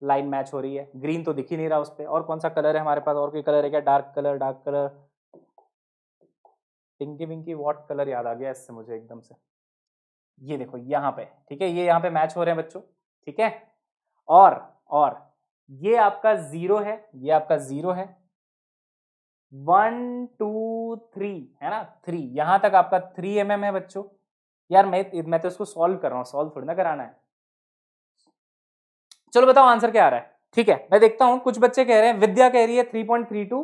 लाइन मैच हो रही है ग्रीन तो दिख ही नहीं रहा उस पर और कौन सा कलर है हमारे पास और कोई कलर है क्या dark colour dark colour Pinky Winky what colour याद आ गया इससे मुझे एकदम से ये देखो यहाँ पे ठीक है ये यहाँ पे मैच हो रहे हैं बच्चों ठीक है और और ये आपका जीरो है ये आपका जीरो है वन टू थ्री है ना थ्री यहां तक आपका थ्री एम mm है बच्चों यार मैं मैं तो इसको सॉल्व कर रहा हूं सॉल्व थोड़ी ना कराना है चलो बताओ आंसर क्या आ रहा है ठीक है मैं देखता हूं कुछ बच्चे कह रहे हैं विद्या कह रही है थ्री पॉइंट थ्री टू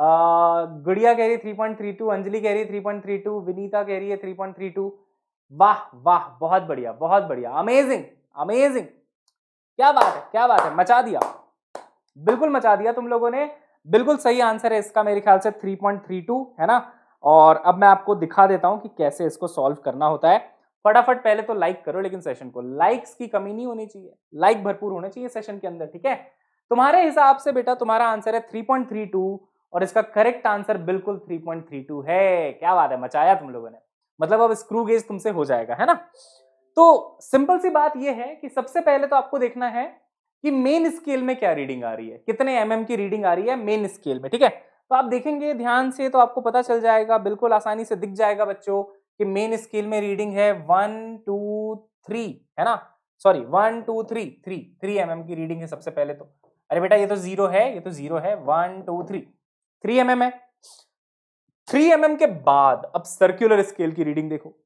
गुड़िया कह रही है three point three two Anjali कह रही है three point three two Vinita कह रही है थ्री पॉइंट थ्री टू वाह वाह बहुत बढ़िया बहुत बढ़िया अमेजिंग अमेजिंग क्या बात है क्या बात है मचा दिया बिल्कुल मचा दिया तुम लोगों ने बिल्कुल सही आंसर है इसका मेरे ख्याल से 3.32 है ना और अब मैं आपको दिखा देता हूं कि कैसे इसको सॉल्व करना होता है फटाफट पहले तो लाइक करो लेकिन सेशन को लाइक्स की कमी नहीं होनी चाहिए लाइक भरपूर होने चाहिए सेशन के अंदर ठीक है तुम्हारे हिसाब से बेटा तुम्हारा आंसर है 3.32 और इसका करेक्ट आंसर बिल्कुल 3.32 है क्या बात है मचाया तुम लोगों ने मतलब अब स्क्रू गेज तुमसे हो जाएगा है ना तो सिंपल सी बात यह है कि सबसे पहले तो आपको देखना है कि मेन स्केल में क्या रीडिंग आ रही है कितने एम mm की रीडिंग आ रही है मेन स्केल में ठीक है तो आप देखेंगे ध्यान से तो आपको पता चल जाएगा बिल्कुल आसानी से दिख जाएगा बच्चों कि मेन स्केल में रीडिंग है वन टू थ्री है ना sorry one two three three three m की रीडिंग है सबसे पहले तो अरे बेटा ये तो जीरो है ये तो जीरो है one two three three m है थ्री एम mm के बाद अब सर्क्यूलर स्केल की रीडिंग देखो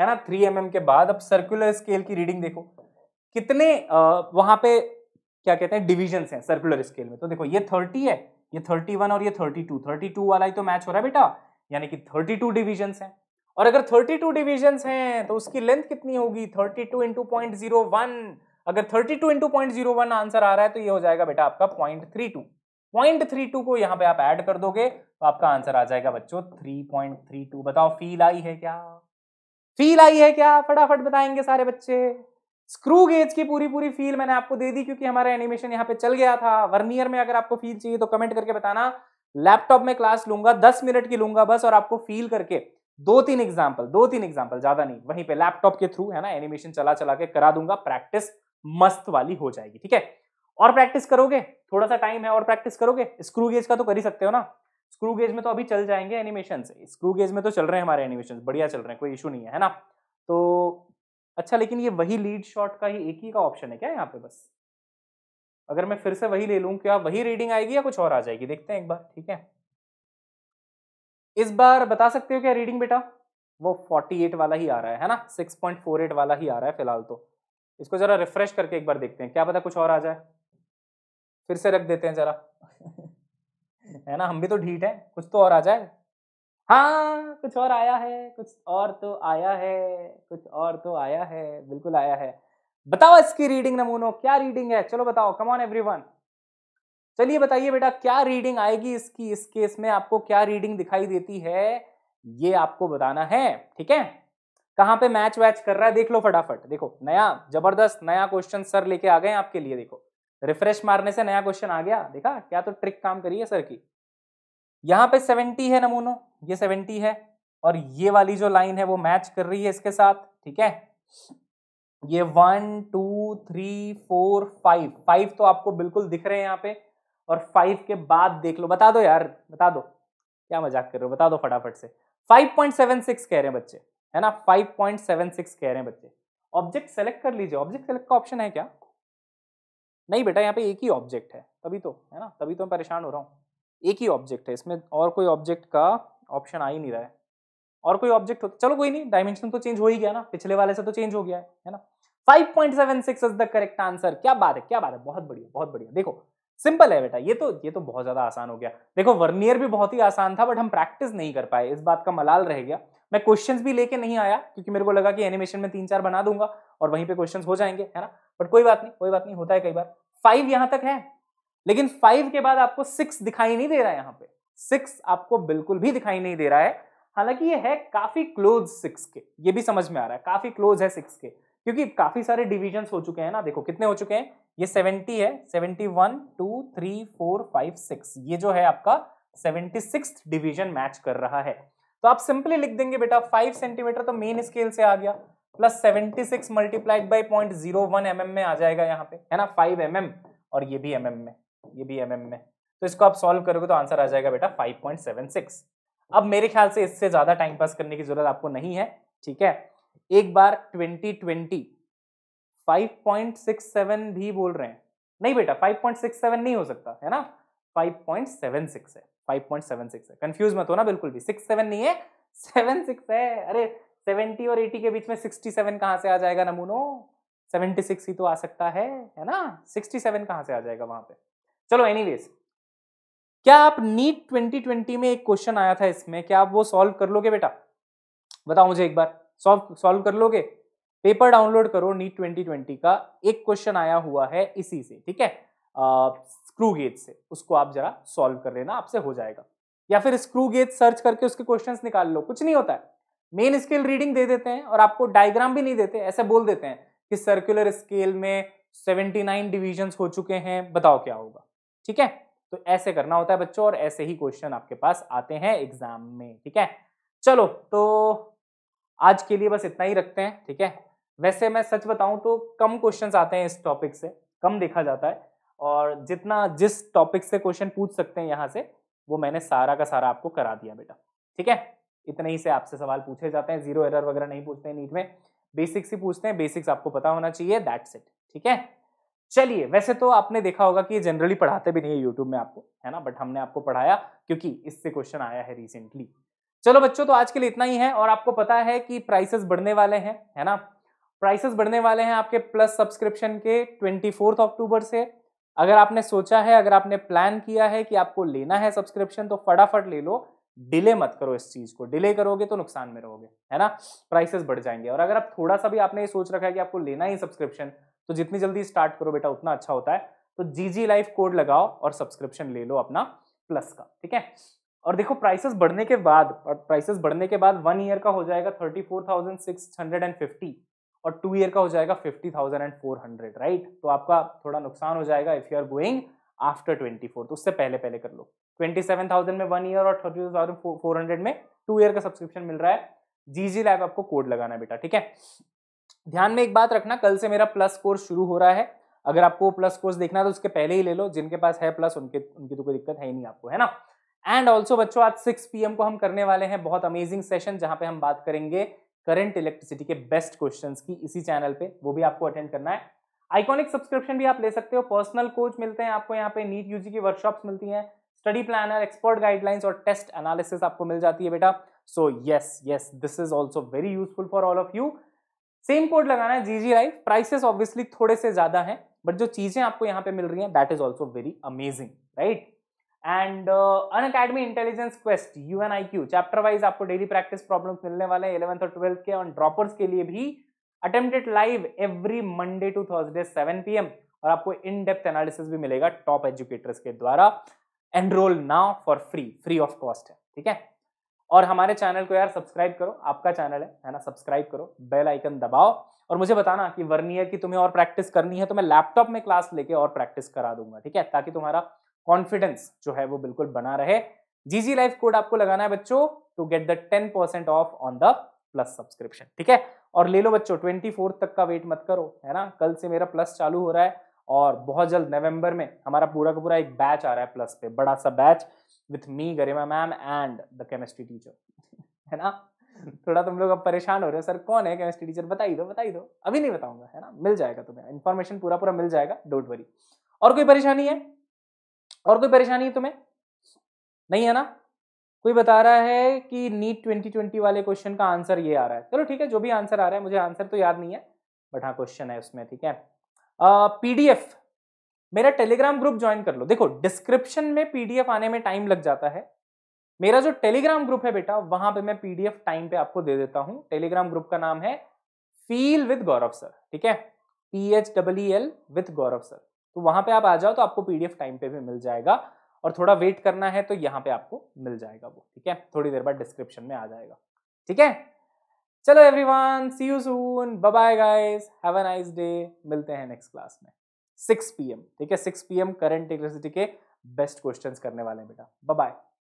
है ना थ्री एम mm के बाद अब सर्कुलर स्केल की रीडिंग देखो कितने वहां पे क्या कहते हैं डिविजन हैं सर्कुलर स्केल में तो देखो ये थर्टी है ये थर्टी वन और ये थर्टी टू थर्टी टू वाला ही तो मैच हो रहा है बेटा यानी कि थर्टी टू डिविजन है और अगर थर्टी टू डिविजन है तो उसकी लेंथ कितनी होगी thirty two into point zero one अगर thirty two into point zero one answer आ रहा है तो ये हो जाएगा बेटा आपका point three two point three two को यहाँ पे आप ऐड कर दोगे तो आपका आंसर आ जाएगा बच्चों थ्री पॉइंट थ्री टू बताओ फील आई है क्या फील आई है क्या फटाफट बताएंगे सारे बच्चे स्क्रू गेज की पूरी पूरी फील मैंने आपको दे दी क्योंकि हमारा एनिमेशन यहाँ पे चल गया था वर्नियर में अगर आपको फील चाहिए तो कमेंट करके बताना लैपटॉप में क्लास लूंगा दस मिनट की लूंगा बस और आपको फील करके दो तीन एग्जाम्पल दो तीन एग्जाम्पल ज्यादा नहीं वहीं पे लैपटॉप के थ्रू है ना एनिमेशन चला चला के करा दूंगा प्रैक्टिस मस्त वाली हो जाएगी ठीक है और प्रैक्टिस करोगे थोड़ा सा टाइम है और प्रैक्टिस करोगे स्क्रू गेज का तो कर ही सकते हो ना स्क्रू गेज में तो अभी चल जाएंगे एनिमेशन स्क्रू गेज में तो चल रहे हैं हमारे एनिमेशन बढ़िया चल रहे हैं कोई इशू नहीं है है ना तो अच्छा लेकिन ये वही लीड शॉट का ही एक ही का ऑप्शन है क्या यहाँ पे बस अगर मैं फिर से वही ले लूँ क्या वही रीडिंग आएगी या कुछ और आ जाएगी देखते हैं एक बार ठीक है इस बार बता सकते हो क्या रीडिंग बेटा वो 48 वाला ही आ रहा है है ना 6.48 वाला ही आ रहा है फिलहाल तो इसको ज़रा रिफ्रेश करके एक बार देखते हैं क्या पता कुछ और आ जाए फिर से रख देते हैं ज़रा *laughs* *laughs* है ना हम भी तो ढीठ हैं कुछ तो और आ जाए हाँ कुछ और आया है कुछ और तो आया है कुछ और तो आया है बिल्कुल आया है बताओ इसकी रीडिंग नमूनो क्या रीडिंग है चलो बताओ ऑन एवरीवन चलिए बताइए बेटा क्या रीडिंग आएगी इसकी इस केस में आपको क्या रीडिंग दिखाई देती है ये आपको बताना है ठीक है कहाँ पे मैच वैच कर रहा है देख लो फटाफट देखो नया जबरदस्त नया क्वेश्चन सर लेके आ गए आपके लिए देखो रिफ्रेश मारने से नया क्वेश्चन आ गया देखा क्या तो ट्रिक काम करी है सर की यहाँ पे सेवेंटी है नमूनो ये सेवेंटी है और ये वाली जो लाइन है वो मैच कर रही है इसके साथ ठीक है ये one two three four five five तो आपको बिल्कुल दिख रहे हैं यहाँ पे और फाइव के बाद देख लो बता दो यार बता दो क्या मजाक कर रहे हो बता दो फटाफट से फाइव पॉइंट सेवन सिक्स कह रहे हैं बच्चे है ना फाइव पॉइंट सेवन सिक्स कह रहे हैं बच्चे ऑब्जेक्ट सेलेक्ट कर लीजिए ऑब्जेक्ट सेलेक्ट का ऑप्शन है क्या नहीं बेटा यहाँ पे एक ही ऑब्जेक्ट है तभी तो है ना तभी तो मैं परेशान हो रहा हूँ एक ही ऑब्जेक्ट है इसमें और कोई ऑब्जेक्ट का ऑप्शन आ ही नहीं रहा है और कोई ऑब्जेक्ट होता चलो कोई नहीं डायमेंशन तो चेंज हो ही गया ना पिछले वाले से तो चेंज हो गया है है ना 5.76 इज द करेक्ट आंसर क्या बात है क्या बात है बहुत बढ़िया बहुत बढ़िया देखो सिंपल है बेटा ये तो ये तो बहुत ज्यादा आसान हो गया देखो वर्नियर भी बहुत ही आसान था बट हम प्रैक्टिस नहीं कर पाए इस बात का मलाल रह गया मैं क्वेश्चंस भी लेके नहीं आया क्योंकि मेरे को लगा कि एनिमेशन में तीन चार बना दूंगा और वहीं पे क्वेश्चंस हो जाएंगे है ना बट कोई बात नहीं कोई बात नहीं होता है कई बार फाइव यहां तक है लेकिन फाइव के बाद आपको सिक्स दिखाई नहीं दे रहा है यहाँ पे सिक्स आपको बिल्कुल भी दिखाई नहीं दे रहा है हालांकि ये है काफी क्लोज सिक्स के ये भी समझ में आ रहा है काफी क्लोज है सिक्स के क्योंकि काफी सारे डिविजन हो चुके हैं ना देखो कितने हो चुके हैं ये सेवेंटी है seventy one two three four five six ये जो है आपका सेवेंटी सिक्स डिविजन मैच कर रहा है तो आप सिंपली लिख देंगे बेटा फाइव सेंटीमीटर तो मेन स्केल से आ गया plus seventy six multiplied by point zero one m में आ जाएगा यहाँ पे है ना फाइव एम mm, और ये भी एम mm में ये भी एम mm में तो इसको आप सॉल्व करोगे तो आंसर आ जाएगा बेटा फाइव पॉइंट सेवन सिक्स अब मेरे ख्याल से इससे ज़्यादा टाइम पास करने की जरूरत आपको नहीं है ठीक है एक बार twenty twenty five point six seven भी बोल रहे हैं नहीं बेटा फाइव पॉइंट सिक्स सेवन नहीं हो सकता है ना फाइव पॉइंट सेवन सिक्स है फाइव पॉइंट सेवन सिक्स है कंफ्यूज मत हो ना बिल्कुल भी सिक्स सेवन नहीं है सेवन सिक्स है अरे सेवेंटी और एटी के बीच में सिक्सटी सेवन कहाँ से आ जाएगा नमूनो सेवेंटी सिक्स ही तो आ सकता है है ना सिक्सटी सेवन कहाँ से आ जाएगा वहां पे चलो एनीवेज क्या आप नीट ट्वेंटी ट्वेंटी में एक क्वेश्चन आया था इसमें क्या आप वो सॉल्व कर लोगे बेटा बताओ मुझे एक बार सॉल्व सॉल्व कर लोगे पेपर डाउनलोड करो नीट ट्वेंटी ट्वेंटी का एक क्वेश्चन आया हुआ है इसी से ठीक है स्क्रू गेज से उसको आप जरा सॉल्व कर लेना आपसे हो जाएगा या फिर स्क्रू गेज सर्च करके उसके क्वेश्चंस निकाल लो कुछ नहीं होता है मेन स्केल रीडिंग दे देते हैं और आपको डायग्राम भी नहीं देते ऐसे बोल देते हैं कि सर्कुलर स्केल में 79 डिविजन हो चुके हैं बताओ क्या होगा ठीक है तो ऐसे करना होता है बच्चों और ऐसे ही क्वेश्चन आपके पास आते हैं एग्जाम में ठीक है चलो तो आज के लिए बस इतना ही रखते हैं ठीक है वैसे मैं सच बताऊं तो कम क्वेश्चन आते हैं इस टॉपिक से कम देखा जाता है और जितना जिस टॉपिक से क्वेश्चन पूछ सकते हैं यहाँ से वो मैंने सारा का सारा आपको करा दिया बेटा ठीक है इतने ही से आपसे सवाल पूछे जाते हैं जीरो एरर वगैरह नहीं पूछते हैं नीट में बेसिक्स ही पूछते हैं बेसिक्स आपको पता होना चाहिए दैट्स इट ठीक है चलिए वैसे तो आपने देखा होगा कि जनरली पढ़ाते भी नहीं है यूट्यूब में आपको है ना बट हमने आपको पढ़ाया क्योंकि इससे क्वेश्चन आया है रिसेंटली चलो बच्चों तो आज के लिए इतना ही है और आपको पता है कि प्राइसेस बढ़ने वाले हैं है ना प्राइसेस बढ़ने वाले हैं आपके प्लस सब्सक्रिप्शन के ट्वेंटी अक्टूबर से अगर आपने सोचा है अगर आपने प्लान किया है कि आपको लेना है सब्सक्रिप्शन तो फटाफट ले लो डिले मत करो इस चीज को डिले करोगे तो नुकसान में रहोगे है ना प्राइसेस बढ़ जाएंगे और अगर आप थोड़ा सा भी आपने ये सोच रखा है कि आपको लेना ही सब्सक्रिप्शन तो जितनी जल्दी स्टार्ट करो बेटा उतना अच्छा होता है तो जी जी लाइफ कोड लगाओ और सब्सक्रिप्शन ले लो अपना प्लस का ठीक है और देखो प्राइसेस बढ़ने के बाद और प्राइसेस बढ़ने के बाद वन ईयर का हो जाएगा thirty four thousand six hundred and fifty और टू ईयर का हो जाएगा fifty thousand and four hundred right तो आपका थोड़ा नुकसान हो जाएगा if you are going after twenty four तो उससे पहले पहले कर लो ट्वेंटी सेवन थाउजेंड में वन ईयर और थर्टी थाउजेंड फोर हंड्रेड में टू ईयर का सब्सक्रिप्शन मिल रहा है जी जी लैब आपको कोड लगाना बेटा ठीक है ध्यान में एक बात रखना कल से मेरा प्लस कोर्स शुरू हो रहा है अगर आपको प्लस कोर्स देखना है तो उसके पहले ही ले लो जिनके पास है प्लस उनके उनकी तो कोई दिक्कत है ही नहीं आपको है ना एंड ऑल्सो बच्चों आज सिक्स पीएम को हम करने वाले हैं बहुत अमेजिंग सेशन जहां पे हम बात करेंगे करंट इलेक्ट्रिसिटी के बेस्ट क्वेश्चंस की इसी चैनल पे वो भी आपको अटेंड करना है आइकॉनिक सब्सक्रिप्शन भी आप ले सकते हो पर्सनल कोच मिलते हैं आपको यहाँ पे नीट यूजी की वर्कशॉप्स मिलती हैं स्टडी प्लानर एक्सपर्ट गाइडलाइंस और टेस्ट एनालिसिस आपको मिल जाती है बेटा so yes yes this is also very useful for all of you same code लगाना है जी जी लाइफ प्राइसेस ऑब्वियसली थोड़े से ज्यादा हैं बट जो चीजें आपको यहाँ पे मिल रही हैं that is also very amazing right and Unacademy intelligence quest U N I Q chapter wise आपको डेली प्रैक्टिस प्रॉब्लम मिलने वाले हैं इलेवंथ और ट्वेल्थ के और ड्रॉपर्स के लिए भी attempted live every Monday to Thursday seven P M और आपको इन डेप्थ एनालिसिस भी मिलेगा टॉप एजुकेटर्स के द्वारा enrol now for free free of cost है ठीक है और हमारे चैनल को यार सब्सक्राइब करो आपका चैनल है है ना सब्सक्राइब करो बेल आइकन दबाओ और मुझे बताना कि वर्नियर की तुम्हें और प्रैक्टिस करनी है तो मैं लैपटॉप में क्लास लेके और प्रैक्टिस करा दूंगा ठीक है ताकि तुम्हारा कॉन्फिडेंस जो है वो बिल्कुल बना रहे जीजी लाइफ कोड आपको लगाना है बच्चों to get the ten percent off on the plus subscription ठीक है और ले लो बच्चों ट्वेंटी फोर्थ तक का वेट मत करो है ना कल से मेरा प्लस चालू हो रहा है और बहुत जल्द नवंबर में हमारा पूरा का पूरा एक बैच आ रहा है प्लस पे बड़ा सा batch with me Garima ma'am and the chemistry teacher है ना थोड़ा तुम लोग अब परेशान हो रहे हो सर कौन है केमिस्ट्री टीचर बताई दो बताई दो अभी नहीं बताऊंगा है ना मिल जाएगा तुम्हें इन्फॉर्मेशन पूरा पूरा मिल जाएगा डोंट वरी और कोई परेशानी है और कोई परेशानी है तुम्हें नहीं है ना कोई बता रहा है कि नीट ट्वेंटी ट्वेंटी वाले क्वेश्चन का आंसर ये आ रहा है चलो ठीक है जो भी आंसर आ रहा है मुझे आंसर तो याद नहीं है बट हाँ क्वेश्चन है उसमें ठीक है पीडीएफ मेरा टेलीग्राम ग्रुप ज्वाइन कर लो देखो डिस्क्रिप्शन में पीडीएफ आने में टाइम लग जाता है मेरा जो टेलीग्राम ग्रुप है बेटा वहां पे मैं पीडीएफ टाइम पे आपको दे देता हूं टेलीग्राम ग्रुप का नाम है फील विद गौरव सर ठीक है P H W L with Gaurav sir तो वहां पे आप आ जाओ तो आपको पीडीएफ टाइम पे भी मिल जाएगा और थोड़ा वेट करना है तो यहाँ पे आपको मिल जाएगा वो ठीक है थोड़ी देर बाद डिस्क्रिप्शन में आ जाएगा ठीक है चलो everyone see you soon bye guys have a nice day मिलते हैं नेक्स्ट क्लास में 6 पीएम ठीक है 6 पीएम करंट इलेक्ट्रिसिटी के बेस्ट क्वेश्चंस करने वाले हैं बेटा बाय